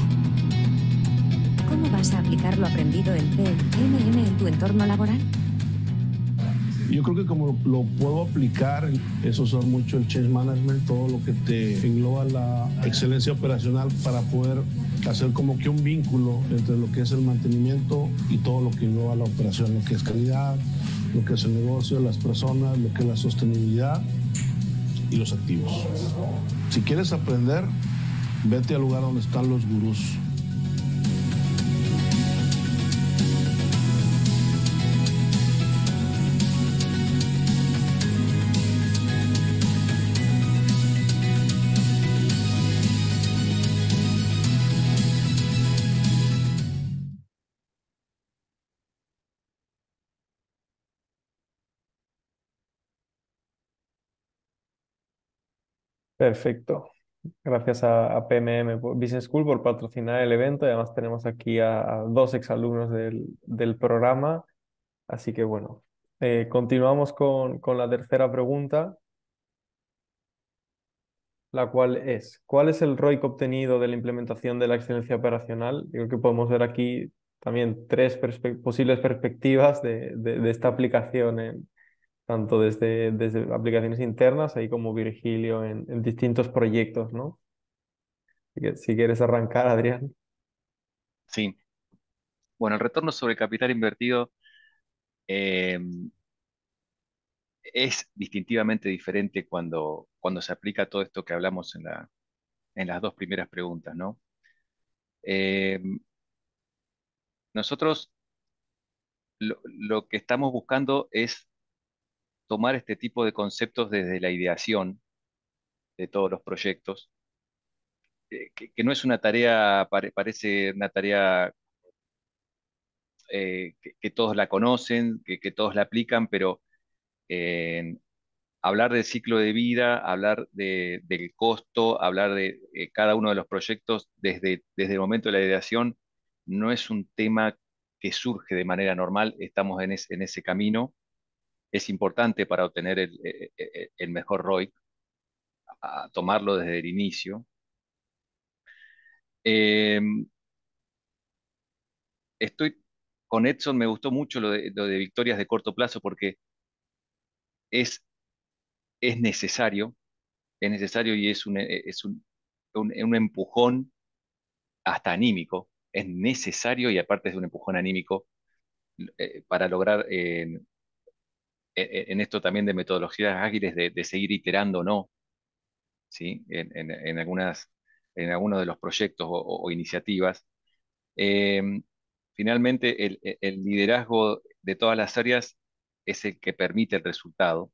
¿Cómo vas a aplicar lo aprendido en PMM en tu entorno laboral? Yo creo que como lo puedo aplicar, eso son mucho el change management, todo lo que te engloba la excelencia operacional para poder hacer como que un vínculo entre lo que es el mantenimiento y todo lo que engloba la operación, lo que es calidad, lo que es el negocio, las personas, lo que es la sostenibilidad y los activos. Si quieres aprender, vete al lugar donde están los gurús Perfecto. Gracias a, PMM Business School por patrocinar el evento además tenemos aquí a, dos exalumnos del, del programa. Así que bueno, eh, continuamos con, con la tercera pregunta, la cual es, ¿cuál es el ROIC obtenido de la implementación de la excelencia operacional? Creo que podemos ver aquí también tres posibles perspectivas de, de esta aplicación en, tanto desde, aplicaciones internas, ahí como Virgilio, en, distintos proyectos, ¿no? si quieres arrancar, Adrián. Sí. Bueno, el retorno sobre capital invertido em, es distintivamente diferente cuando, cuando se aplica todo esto que hablamos en, la, en las dos primeras preguntas, ¿no? Em, nosotros lo, lo, que estamos buscando es tomar este tipo de conceptos desde la ideación de todos los proyectos, eh, que, no es una tarea, parece una tarea eh, que, todos la conocen, que, todos la aplican, pero eh, hablar del ciclo de vida, hablar del costo, hablar de cada uno de los proyectos desde, desde el momento de la ideación, no es un tema que surge de manera normal, estamos en ese camino es importante para obtener el, eh, eh, eh, el mejor ROI, a tomarlo desde el inicio. Em, estoy con Edson, me gustó mucho lo de, victorias de corto plazo porque es, es necesario, es necesario y es un, es un, empujón hasta anímico, es necesario y aparte es un empujón anímico para lograr e, e, en esto también de metodologías ágiles, de, seguir iterando o no, ¿sí? en, en, algunas, en algunos de los proyectos o, iniciativas. Em, finalmente, e, el, liderazgo de todas las áreas es el que permite el resultado.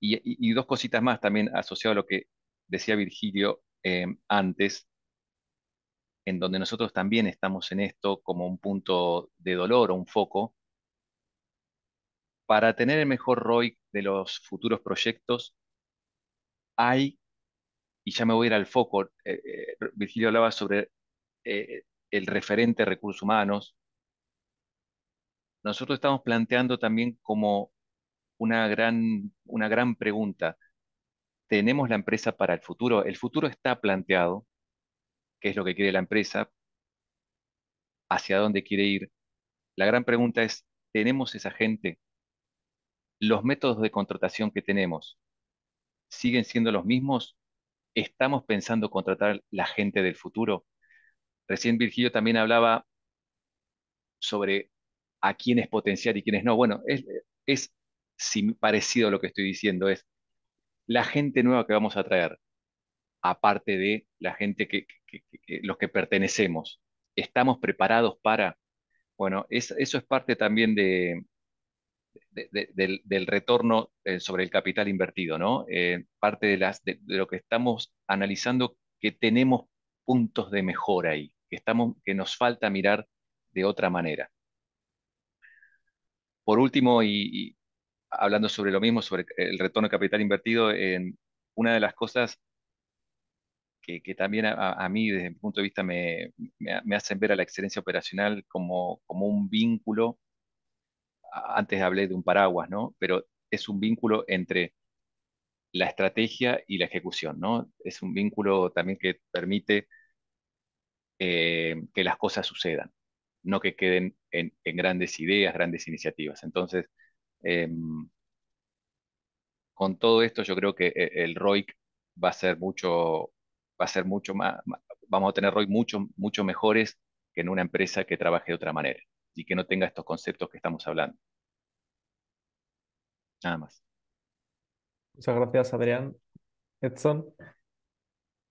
Y, dos cositas más también asociado a lo que decía Virgilio em, antes, en donde nosotros también estamos en esto como un punto de dolor o un foco, para tener el mejor ROI de los futuros proyectos, hay, y ya me voy a ir al foco, eh, eh, Virgilio hablaba sobre eh, el referente recursos humanos. Nosotros estamos planteando también como una gran, una gran pregunta. ¿Tenemos la empresa para el futuro? El futuro está planteado, qué es lo que quiere la empresa, hacia dónde quiere ir. La gran pregunta es, ¿tenemos esa gente? los métodos de contratación que tenemos siguen siendo los mismos? ¿Estamos pensando contratar la gente del futuro? Recién Virgilio también hablaba sobre a quiénes potenciar y quiénes no. Bueno, es, es parecido a lo que estoy diciendo, es la gente nueva que vamos a traer, aparte de la gente que, los que pertenecemos. ¿Estamos preparados para? Bueno, eso es parte también de, del, retorno eh, sobre el capital invertido, ¿no? Eh, parte de, lo que estamos analizando que tenemos puntos de mejora ahí, que, estamos, que nos falta mirar de otra manera. Por último, y, hablando sobre lo mismo, sobre el retorno de capital invertido, en una de las cosas que, también a, mí desde mi punto de vista me, hacen ver a la excelencia operacional como, como un vínculo antes hablé de un paraguas, ¿no? Pero es un vínculo entre la estrategia y la ejecución, ¿no? Es un vínculo también que permite eh, que las cosas sucedan, no que queden en, grandes ideas, grandes iniciativas. Entonces, em, con todo esto yo creo que eh, el ROIC va a ser mucho, va a ser mucho más, vamos a tener ROIC mucho, mucho mejores que en una empresa que trabaje de otra manera y que no tenga estos conceptos que estamos hablando. Nada más. Muchas gracias, Adrián. Edson.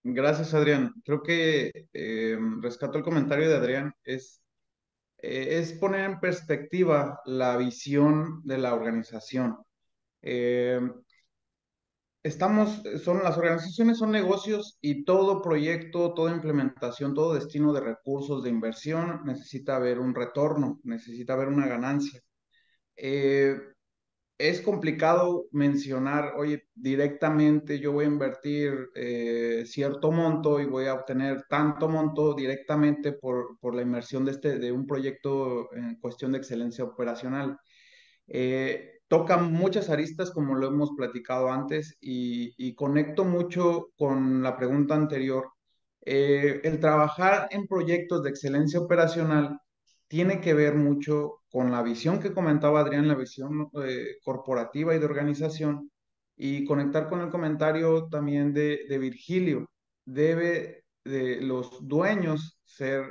Gracias, Adrián. Creo que eh, rescato el comentario de Adrián. Es, eh, es poner en perspectiva la visión de la organización. Eh, estamos, son las organizaciones, son negocios y todo proyecto, toda implementación, todo destino de recursos, de inversión, necesita haber un retorno, necesita haber una ganancia. Eh, es complicado mencionar, oye, directamente yo voy a invertir eh, cierto monto y voy a obtener tanto monto directamente por, la inversión de, este, de un proyecto en cuestión de excelencia operacional. Eh, toca muchas aristas, como lo hemos platicado antes, y, conecto mucho con la pregunta anterior. Eh, el trabajar en proyectos de excelencia operacional tiene que ver mucho con la visión que comentaba Adrián, la visión eh, corporativa y de organización, y conectar con el comentario también de, de Virgilio. Debe de los dueños ser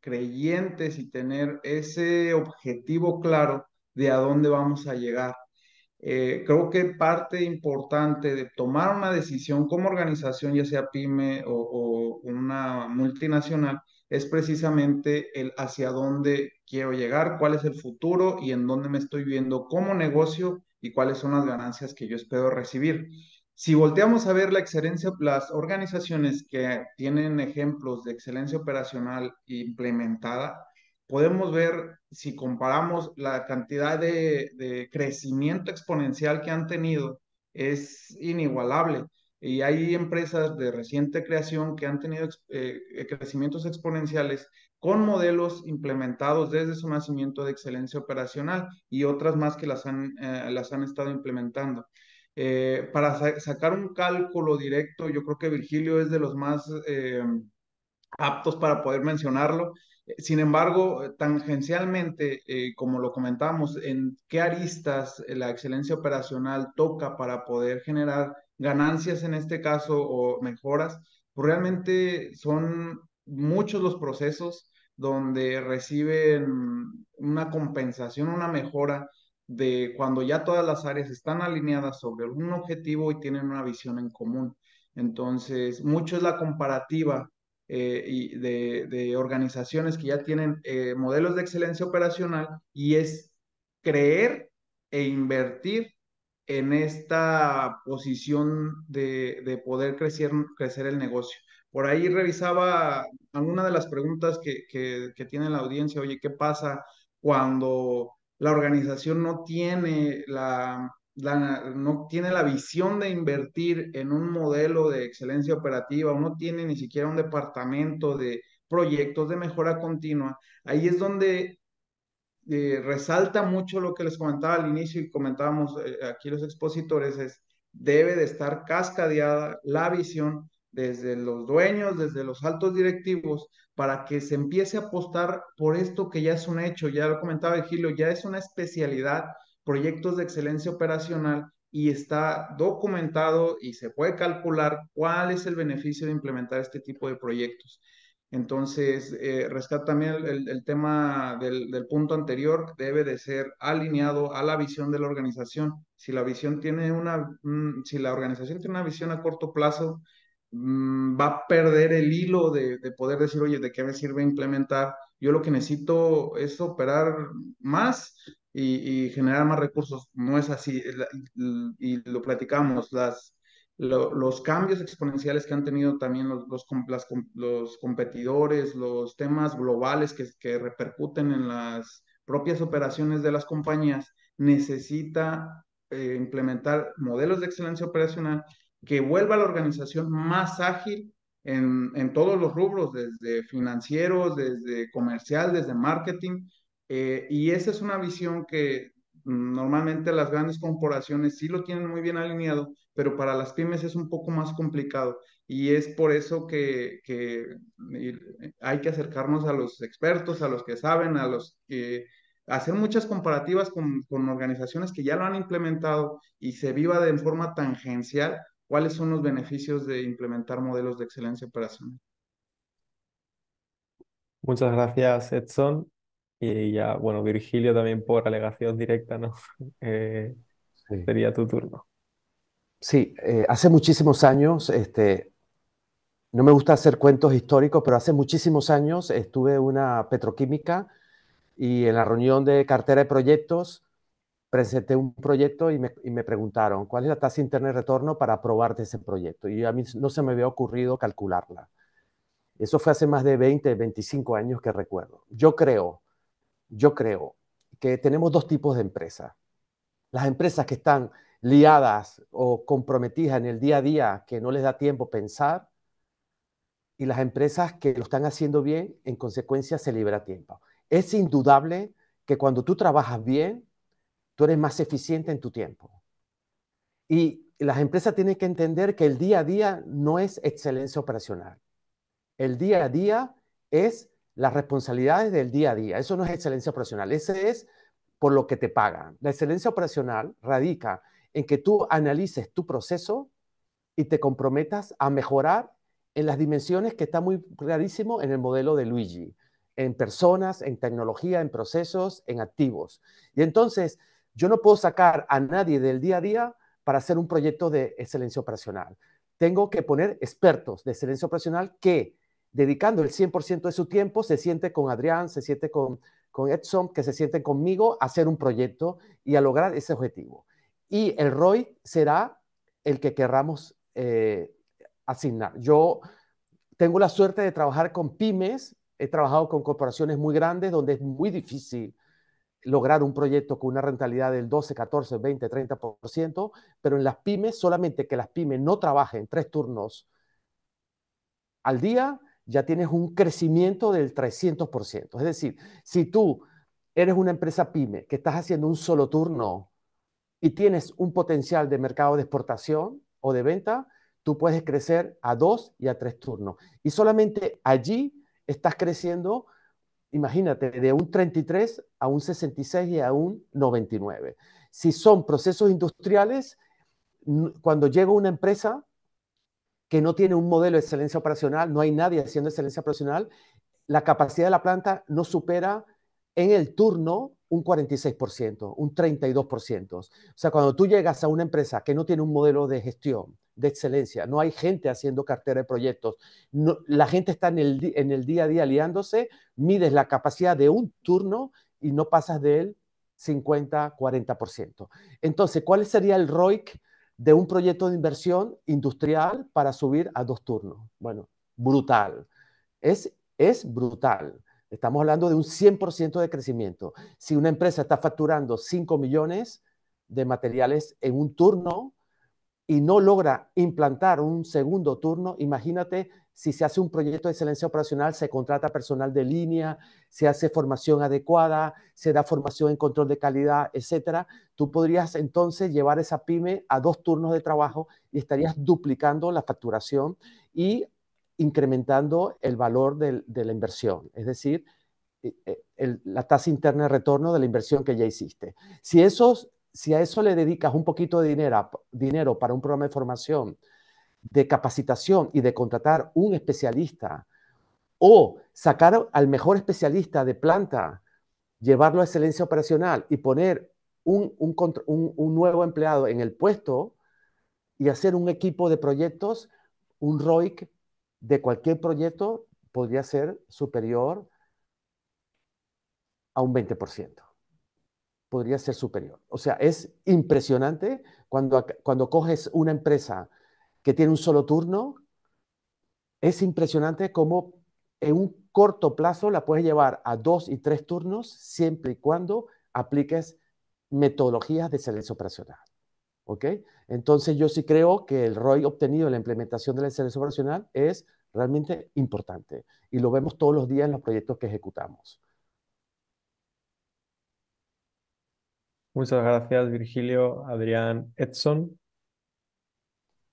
creyentes y tener ese objetivo claro de a dónde vamos a llegar. Eh, creo que parte importante de tomar una decisión como organización, ya sea pyme o, o, una multinacional, es precisamente el hacia dónde quiero llegar, cuál es el futuro y en dónde me estoy viendo como negocio y cuáles son las ganancias que yo espero recibir. Si volteamos a ver la excelencia, las organizaciones que tienen ejemplos de excelencia operacional implementada, podemos ver si comparamos la cantidad de, crecimiento exponencial que han tenido, es inigualable. Y hay empresas de reciente creación que han tenido eh, eh, crecimientos exponenciales con modelos implementados desde su nacimiento de excelencia operacional y otras más que las han, eh, las han estado implementando. para sacar un cálculo directo, yo creo que Virgilio es de los más aptos para poder mencionarlo, eh, sin embargo, eh, tangencialmente, eh, como lo comentamos, en qué aristas la excelencia operacional toca para poder generar ganancias en este caso o mejoras, pues realmente son muchos los procesos donde reciben una compensación, una mejora de cuando ya todas las áreas están alineadas sobre un objetivo y tienen una visión en común. Entonces, mucho es la comparativa eh, y de, organizaciones que ya tienen eh, modelos de excelencia operacional y es creer e invertir en esta posición de, poder crecer, crecer el negocio. Por ahí revisaba alguna de las preguntas que, que tiene la audiencia, oye, ¿qué pasa cuando la organización no tiene la, no tiene la visión de invertir en un modelo de excelencia operativa o no tiene ni siquiera un departamento de proyectos de mejora continua, ahí es donde eh, resalta mucho lo que les comentaba al inicio y comentábamos eh, aquí los expositores, es debe de estar cascadeada la visión desde los dueños, desde los altos directivos, para que se empiece a apostar por esto que ya es un hecho, ya lo comentaba Virgilio, ya es una especialidad proyectos de excelencia operacional y está documentado y se puede calcular cuál es el beneficio de implementar este tipo de proyectos. Entonces, eh, también el, tema del, punto anterior, debe de ser alineado a la visión de la organización. Si la visión tiene una, mm, si la organización tiene una visión a corto plazo, mm, va a perder el hilo de, de poder decir, oye, ¿de qué me sirve implementar? Yo lo que necesito es operar más y, generar más recursos. No es así. Y lo platicamos, las, los cambios exponenciales que han tenido también los, los competidores, los temas globales que, que, repercuten en las propias operaciones de las compañías, necesita eh, implementar modelos de excelencia operacional que vuelva a la organización más ágil en, en, todos los rubros, desde financieros, desde comercial, desde marketing, eh, y esa es una visión que normalmente las grandes corporaciones sí lo tienen muy bien alineado, pero para las pymes es un poco más complicado. Y es por eso que, eh, hay que acercarnos a los expertos, a los que saben, a los que hacer muchas comparativas con, con, organizaciones que ya lo han implementado y se viva de forma tangencial cuáles son los beneficios de implementar modelos de excelencia operacional. Muchas gracias, Edson. Y ya, bueno, Virgilio también por alegación directa, ¿no? Eh, sería tu turno. Sí, eh, hace muchísimos años, este, no me gusta hacer cuentos históricos, pero hace muchísimos años estuve en una petroquímica y en la reunión de cartera de proyectos presenté un proyecto y me, y me preguntaron cuál es la tasa interna de retorno para aprobar ese proyecto. Y a mí no se me había ocurrido calcularla. Eso fue hace más de 20, 25 años que recuerdo. Yo creo yo creo que tenemos dos tipos de empresas. Las empresas que están liadas o comprometidas en el día a día, que no les da tiempo pensar, y las empresas que lo están haciendo bien, en consecuencia se libera tiempo. Es indudable que cuando tú trabajas bien, tú eres más eficiente en tu tiempo. Y las empresas tienen que entender que el día a día no es excelencia operacional. El día a día es las responsabilidades del día a día. Eso no es excelencia operacional, ese es por lo que te pagan. La excelencia operacional radica en que tú analices tu proceso y te comprometas a mejorar en las dimensiones que está muy clarísimo en el modelo de Luigi, en personas, en tecnología, en procesos, en activos. Y entonces, yo no puedo sacar a nadie del día a día para hacer un proyecto de excelencia operacional. Tengo que poner expertos de excelencia operacional que dedicando el 100% de su tiempo, se siente con Adrián, se siente con, con Edson, que se siente conmigo a hacer un proyecto y a lograr ese objetivo. Y el ROI será el que querramos eh, asignar. Yo tengo la suerte de trabajar con pymes, he trabajado con corporaciones muy grandes donde es muy difícil lograr un proyecto con una rentabilidad del 12, 14, 20, 30%, pero en las pymes, solamente que las pymes no trabajen tres turnos al día, ya tienes un crecimiento del 300%. Es decir, si tú eres una empresa pyme que estás haciendo un solo turno y tienes un potencial de mercado de exportación o de venta, tú puedes crecer a dos y a tres turnos. Y solamente allí estás creciendo, imagínate, de un 33 a un 66 y a un 99. Si son procesos industriales, cuando llega una empresa, que no tiene un modelo de excelencia operacional, no hay nadie haciendo excelencia operacional, la capacidad de la planta no supera en el turno un 46%, un 32%. O sea, cuando tú llegas a una empresa que no tiene un modelo de gestión, de excelencia, no hay gente haciendo cartera de proyectos, la gente está en el, en el día a día liándose, mides la capacidad de un turno y no pasas de 50, 40%. Entonces, ¿cuál sería el ROIC de un proyecto de inversión industrial para subir a dos turnos. Bueno, brutal. Es, es brutal. Estamos hablando de un 100% de crecimiento. Si una empresa está facturando 5 millones de materiales en un turno y no logra implantar un segundo turno, imagínate si se hace un proyecto de excelencia operacional, se contrata personal de línea, se hace formación adecuada, se da formación en control de calidad, etcétera. Tú podrías entonces llevar esa pyme a dos turnos de trabajo y estarías duplicando la facturación y incrementando el valor de, la inversión, es decir, eh, eh, la tasa interna de retorno de la inversión que ya hiciste. Si, eso, si a eso le dedicas un poquito de dinero, dinero para un programa de formación, de capacitación y de contratar un especialista o sacar al mejor especialista de planta, llevarlo a excelencia operacional y poner un, nuevo empleado en el puesto y hacer un equipo de proyectos, un ROIC de cualquier proyecto podría ser superior a un 20%. Podría ser superior. O sea, es impresionante cuando, cuando coges una empresa que tiene un solo turno, es impresionante cómo en un corto plazo la puedes llevar a dos y tres turnos siempre y cuando apliques metodologías de selección operacional. ¿Ok? Entonces yo sí creo que el ROI obtenido en la implementación de la excelencia operacional es realmente importante y lo vemos todos los días en los proyectos que ejecutamos. Muchas gracias, Virgilio, Adrián, Edson.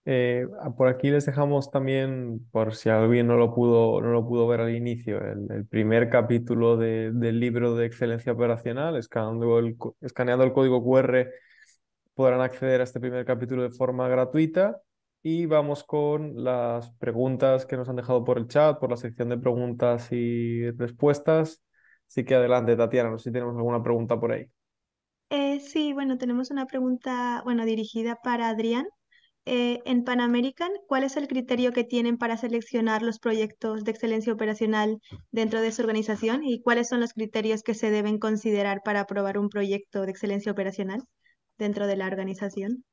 Eh, ah, por aquí les dejamos también, por si alguien no lo pudo, no lo pudo ver al inicio, el, primer capítulo de, del libro de excelencia operacional, escaneando el, el código QR podrán acceder a este primer capítulo de forma gratuita y vamos con las preguntas que nos han dejado por el chat, por la sección de preguntas y respuestas. Así que adelante, Tatiana, no sé si tenemos alguna pregunta por ahí. Eh, sí, bueno, tenemos una pregunta, bueno, dirigida para Adrián. Eh, en Panamerican, ¿cuál es el criterio que tienen para seleccionar los proyectos de excelencia operacional dentro de su organización y cuáles son los criterios que se deben considerar para aprobar un proyecto de excelencia operacional dentro de la organización?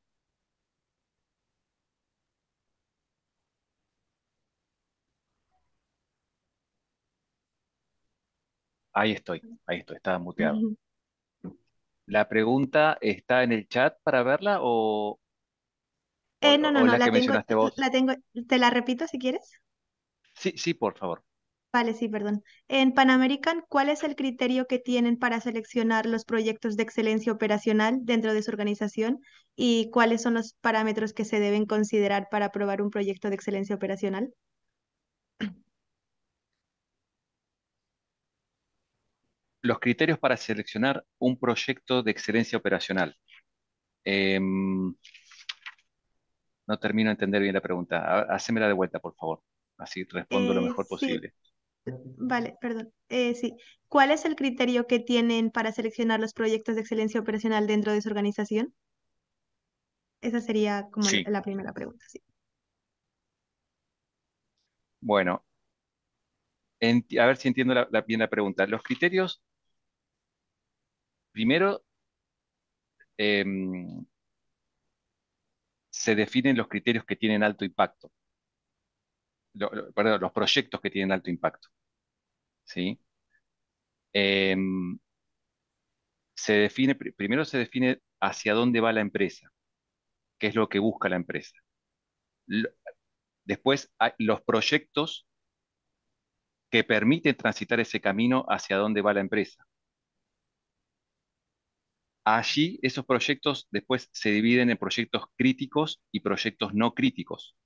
Ahí estoy, ahí estoy, estaba muteado. ¿La pregunta está en el chat para verla o, eh, no, no, no, la, tengo, La tengo, te la repito si quieres. Sí, sí, por favor. Vale, sí, perdón. En Panamerican, ¿cuál es el criterio que tienen para seleccionar los proyectos de excelencia operacional dentro de su organización y cuáles son los parámetros que se deben considerar para aprobar un proyecto de excelencia operacional? Los criterios para seleccionar un proyecto de excelencia operacional. Em, no termino de entender bien la pregunta. Hacémela de vuelta, por favor. Así respondo lo eh, mejor posible. Vale, perdón. Eh, sí. ¿Cuál es el criterio que tienen para seleccionar los proyectos de excelencia operacional dentro de su organización? Esa sería como la primera pregunta. Sí. Bueno, a ver si entiendo bien la pregunta. Los criterios, primero, em, se definen los criterios que tienen alto impacto. perdón, los proyectos que tienen alto impacto. ¿Sí? Em, se define, primero se define hacia dónde va la empresa, qué es lo que busca la empresa. después, los proyectos que permiten transitar ese camino hacia dónde va la empresa. Allí esos proyectos después se dividen en proyectos críticos y proyectos no críticos.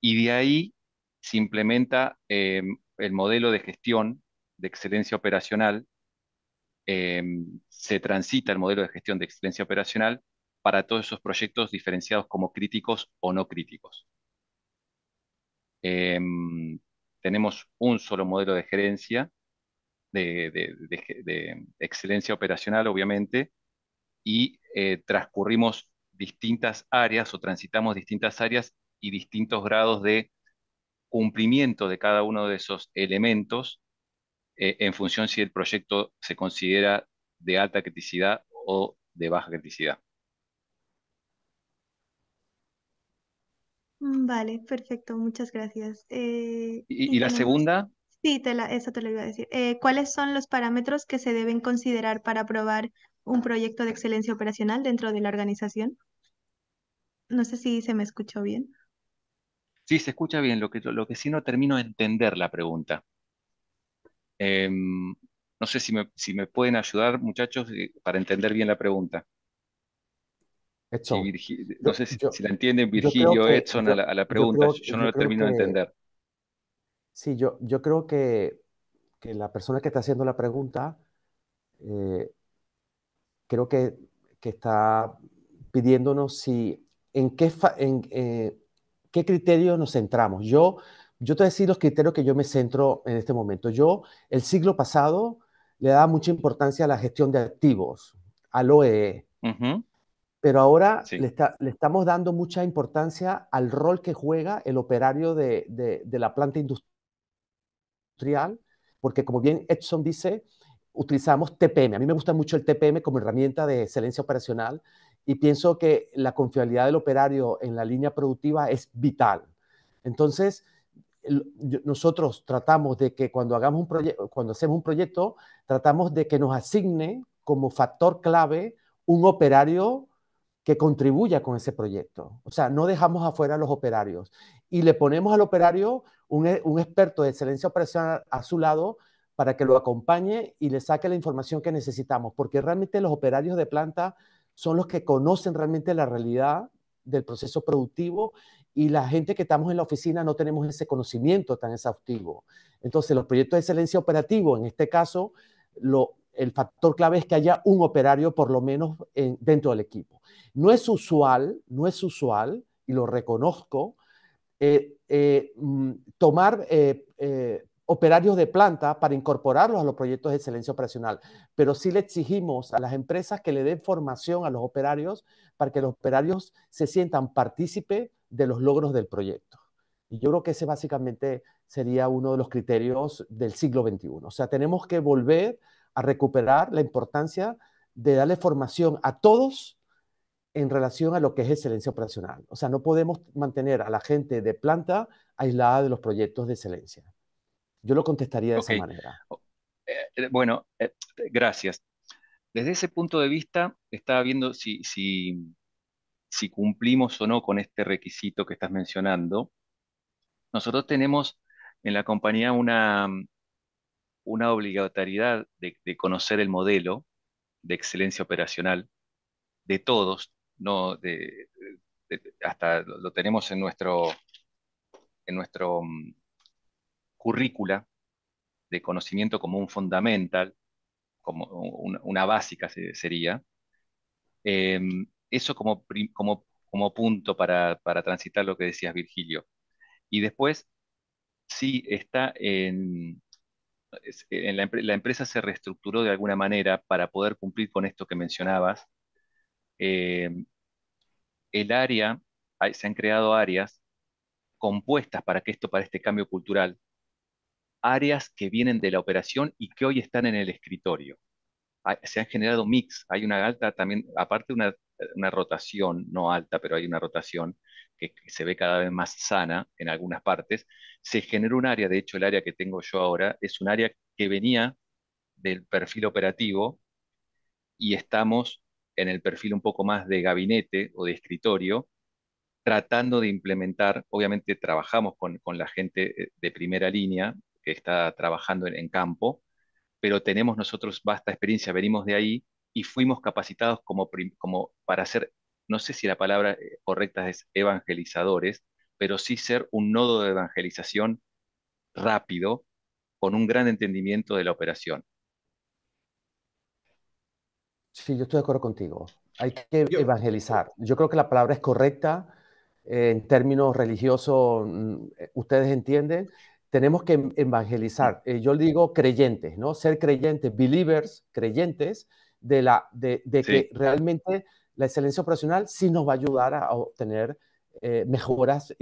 Y de ahí se implementa eh, el modelo de gestión de excelencia operacional, eh, se transita el modelo de gestión de excelencia operacional para todos esos proyectos diferenciados como críticos o no críticos. Eh, tenemos un solo modelo de gerencia de, excelencia operacional, obviamente, y eh, transcurrimos distintas áreas o transitamos distintas áreas y distintos grados de cumplimiento de cada uno de esos elementos eh, en función si el proyecto se considera de alta criticidad o de baja criticidad. Mm, vale, perfecto, muchas gracias. Eh, y la segunda, Sí, eso te lo iba a decir. Eh, ¿Cuáles son los parámetros que se deben considerar para aprobar un proyecto de excelencia operacional dentro de la organización? No sé si se me escuchó bien. Sí, se escucha bien. Lo que, lo que sí no termino de entender la pregunta. Em, no sé si me, pueden ayudar, muchachos, eh, para entender bien la pregunta. Edson, no sé si, la entienden Virgilio, Edson, a, la, pregunta. Yo, no lo termino de entender. Sí, yo, yo creo que, que, la persona que está haciendo la pregunta, eh, creo que, que, está pidiéndonos si, en qué, en, eh, qué criterio nos centramos. Yo, yo te voy los criterios que yo me centro en este momento. Yo, el siglo pasado, le daba mucha importancia a la gestión de activos, al OEE. Pero ahora le, estamos dando mucha importancia al rol que juega el operario de, de la planta industrial industrial, porque como bien Edson dice, utilizamos TPM. A mí me gusta mucho el TPM como herramienta de excelencia operacional y pienso que la confiabilidad del operario en la línea productiva es vital. Entonces, nosotros tratamos de que cuando, hagamos un proyecto, cuando hacemos un proyecto, tratamos de que nos asigne como factor clave un operario que contribuya con ese proyecto. O sea, no dejamos afuera a los operarios y le ponemos al operario e, un, experto de excelencia operacional a su lado para que lo acompañe y le saque la información que necesitamos, porque realmente los operarios de planta son los que conocen realmente la realidad del proceso productivo y la gente que estamos en la oficina no tenemos ese conocimiento tan exhaustivo. Entonces, los proyectos de excelencia operativo, en este caso, el factor clave es que haya un operario por lo menos dentro del equipo. No es usual, no es usual, y lo reconozco, eh, eh, mm, tomar eh, eh, operarios de planta para incorporarlos a los proyectos de excelencia operacional, pero sí le exigimos a las empresas que le den formación a los operarios para que los operarios se sientan partícipe de los logros del proyecto. Y yo creo que ese básicamente sería uno de los criterios del siglo XXI. O sea, tenemos que volver a recuperar la importancia de darle formación a todos en relación a lo que es excelencia operacional. O sea, no podemos mantener a la gente de planta aislada de los proyectos de excelencia. Yo lo contestaría de esa manera. Eh, eh, bueno, eh, gracias. Desde ese punto de vista, estaba viendo si, si, si cumplimos o no con este requisito que estás mencionando. Nosotros tenemos en la compañía una, una obligatoriedad de conocer el modelo de excelencia operacional de todos, no, de, hasta lo, tenemos en nuestro, en nuestro mm, currícula de conocimiento como un fundamental, como una, básica sería. Em, eso como, punto para, transitar lo que decías, Virgilio. Y después, sí, está en, la, empresa se reestructuró de alguna manera para poder cumplir con esto que mencionabas, eh, el área, se han creado áreas compuestas para que esto, para este cambio cultural, áreas que vienen de la operación y que hoy están en el escritorio. se han generado mix, hay una alta también, aparte una, rotación, no alta, pero hay una rotación que, que, se ve cada vez más sana en algunas partes, se genera un área, de hecho el área que tengo yo ahora es un área que venía del perfil operativo y estamos en el perfil un poco más de gabinete o de escritorio, tratando de implementar, obviamente trabajamos con, la gente eh, de primera línea que está trabajando en, campo, pero tenemos nosotros vasta experiencia, venimos de ahí y fuimos capacitados como, como para ser, no sé si la palabra eh, correcta es evangelizadores, pero sí ser un nodo de evangelización rápido, con un gran entendimiento de la operación. Sí, yo estoy de acuerdo contigo. Hay que evangelizar. Yo creo que la palabra es correcta eh, en términos religiosos, mm, eh, ustedes entienden. Tenemos que em, evangelizar. Mm. Eh, yo digo creyentes, ¿no? Ser creyentes, believers, creyentes, de, la, de, que realmente la excelencia operacional sí nos va a ayudar a, obtener mejoras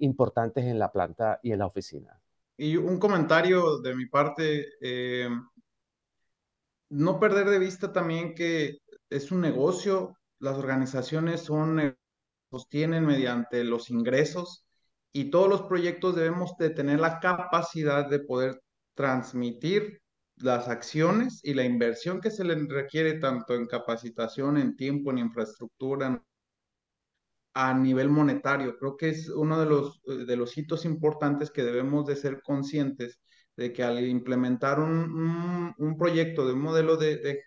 importantes en la planta y en la oficina. Y un comentario de mi parte, no perder de vista también que es un negocio, las organizaciones son, eh, sostienen mediante los ingresos y todos los proyectos debemos de tener la capacidad de poder transmitir las acciones y la inversión que se le requiere tanto en capacitación, en tiempo, en infraestructura, a nivel monetario. Creo que es uno de los, eh, de los hitos importantes que debemos de ser conscientes de que al implementar un, proyecto de un modelo de,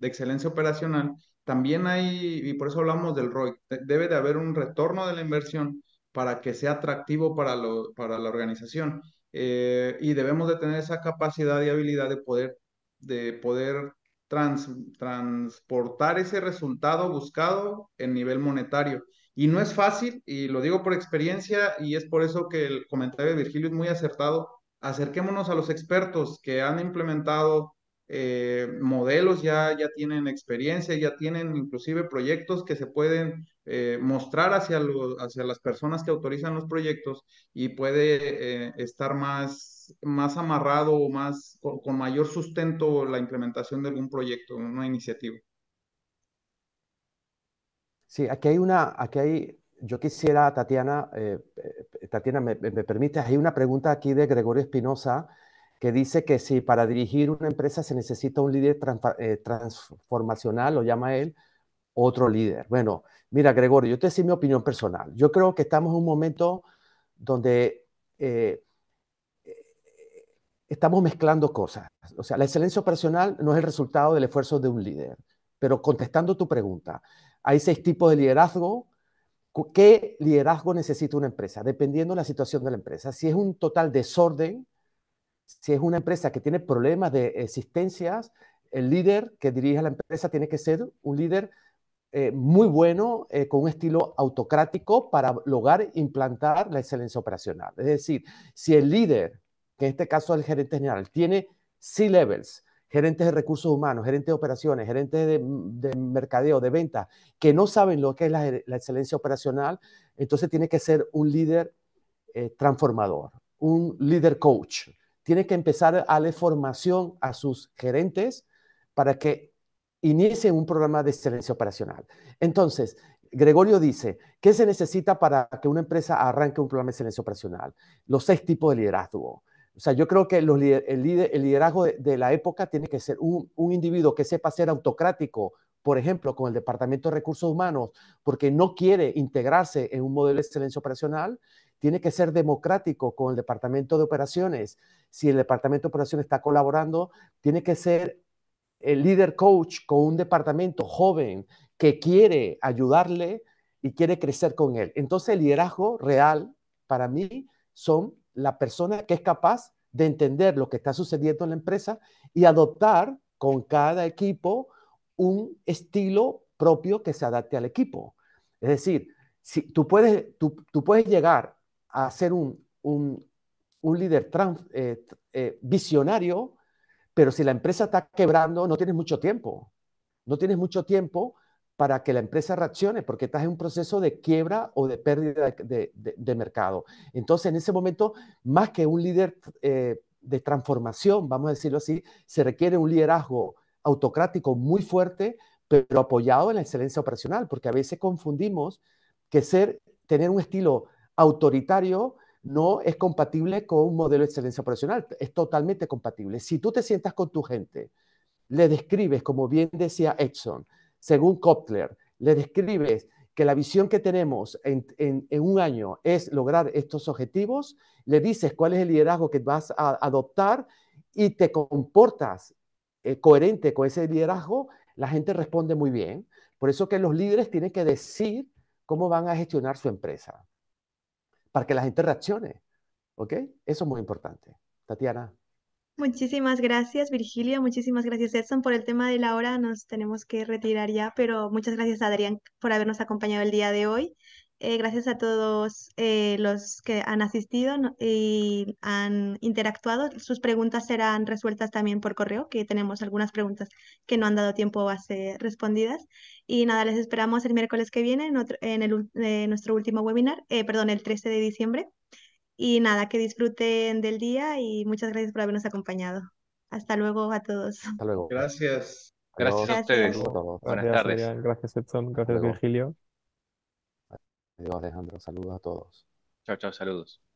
excelencia operacional, también hay, y por eso hablamos del ROI, debe de haber un retorno de la inversión para que sea atractivo para, la organización. Eh, y debemos de tener esa capacidad y habilidad de poder, de poder transportar ese resultado buscado en nivel monetario. Y no es fácil, y lo digo por experiencia, y es por eso que el comentario de Virgilio es muy acertado. Acerquémonos a los expertos que han implementado eh, modelos, ya, ya tienen experiencia, ya tienen inclusive proyectos que se pueden eh, mostrar hacia, hacia las personas que autorizan los proyectos y puede eh, estar más, más amarrado o más, con mayor sustento la implementación de algún proyecto, una iniciativa. Sí, aquí hay una, aquí hay, yo quisiera, Tatiana, eh, eh, Tatiana, me, me permites, hay una pregunta aquí de Gregorio Espinosa que dice que si para dirigir una empresa se necesita un líder eh, transformacional, lo llama él, otro líder. Bueno, mira, Gregorio, yo te decía mi opinión personal. Yo creo que estamos en un momento donde estamos mezclando cosas. O sea, la excelencia operacional no es el resultado del esfuerzo de un líder. Pero contestando tu pregunta, hay seis tipos de liderazgo. ¿Qué liderazgo necesita una empresa? Dependiendo de la situación de la empresa. Si es un total desorden, si es una empresa que tiene problemas de existencias, el líder que dirige la empresa tiene que ser un líder eh, muy bueno, eh, con un estilo autocrático para lograr implantar la excelencia operacional. Es decir, si el líder, que en este caso es el gerente general, tiene C-levels, gerentes de recursos humanos, gerentes de operaciones, gerentes de, mercadeo, de venta, que no saben lo que es la, excelencia operacional, entonces tiene que ser un líder eh, transformador, un líder coach. Tiene que empezar a darle formación a sus gerentes para que inicie un programa de excelencia operacional. Entonces, Gregorio dice, ¿qué se necesita para que una empresa arranque un programa de excelencia operacional? Los seis tipos de liderazgo o sea, yo creo que el, liderazgo de, la época tiene que ser un, un, individuo que sepa ser autocrático, por ejemplo, con el Departamento de Recursos Humanos, porque no quiere integrarse en un modelo de excelencia operacional, tiene que ser democrático con el Departamento de Operaciones. Si el Departamento de Operaciones está colaborando, tiene que ser el líder coach con un departamento joven que quiere ayudarle y quiere crecer con él. Entonces, el liderazgo real para mí son la persona que es capaz de entender lo que está sucediendo en la empresa y adoptar con cada equipo un estilo propio que se adapte al equipo. Es decir, si tú, puedes, tú, puedes llegar a ser un, líder eh, eh, visionario, pero si la empresa está quebrando, no tienes mucho tiempo. No tienes mucho tiempo para que la empresa reaccione, porque estás en un proceso de quiebra o de pérdida de, mercado. Entonces, en ese momento, más que un líder eh, de transformación, vamos a decirlo así, se requiere un liderazgo autocrático muy fuerte, pero apoyado en la excelencia operacional, porque a veces confundimos que ser, tener un estilo autoritario no es compatible con un modelo de excelencia operacional, es totalmente compatible. Si tú te sientas con tu gente, le describes, como bien decía Edson, según Kotler, le describes que la visión que tenemos en, un año es lograr estos objetivos, le dices cuál es el liderazgo que vas a adoptar y te comportas eh, coherente con ese liderazgo, la gente responde muy bien. Por eso que los líderes tienen que decir cómo van a gestionar su empresa, para que la gente reaccione. ¿Ok? Eso es muy importante. Tatiana. Muchísimas gracias, Virgilio. Muchísimas gracias, Edson, por el tema de la hora. Nos tenemos que retirar ya, pero muchas gracias, Adrián, por habernos acompañado el día de hoy. Eh, gracias a todos eh, los que han asistido y han interactuado. Sus preguntas serán resueltas también por correo, que tenemos algunas preguntas que no han dado tiempo a ser respondidas. Y nada, les esperamos el miércoles que viene en, eh, nuestro último webinar, perdón, el 13 de diciembre. Y nada, que disfruten del día y muchas gracias por habernos acompañado. Hasta luego a todos. Hasta luego. Gracias. Gracias, a ustedes. Gracias, Buenas tardes. Gracias, Edson. Gracias, Virgilio. Adiós, Alejandro. Saludos a todos. Chao, chao. Saludos.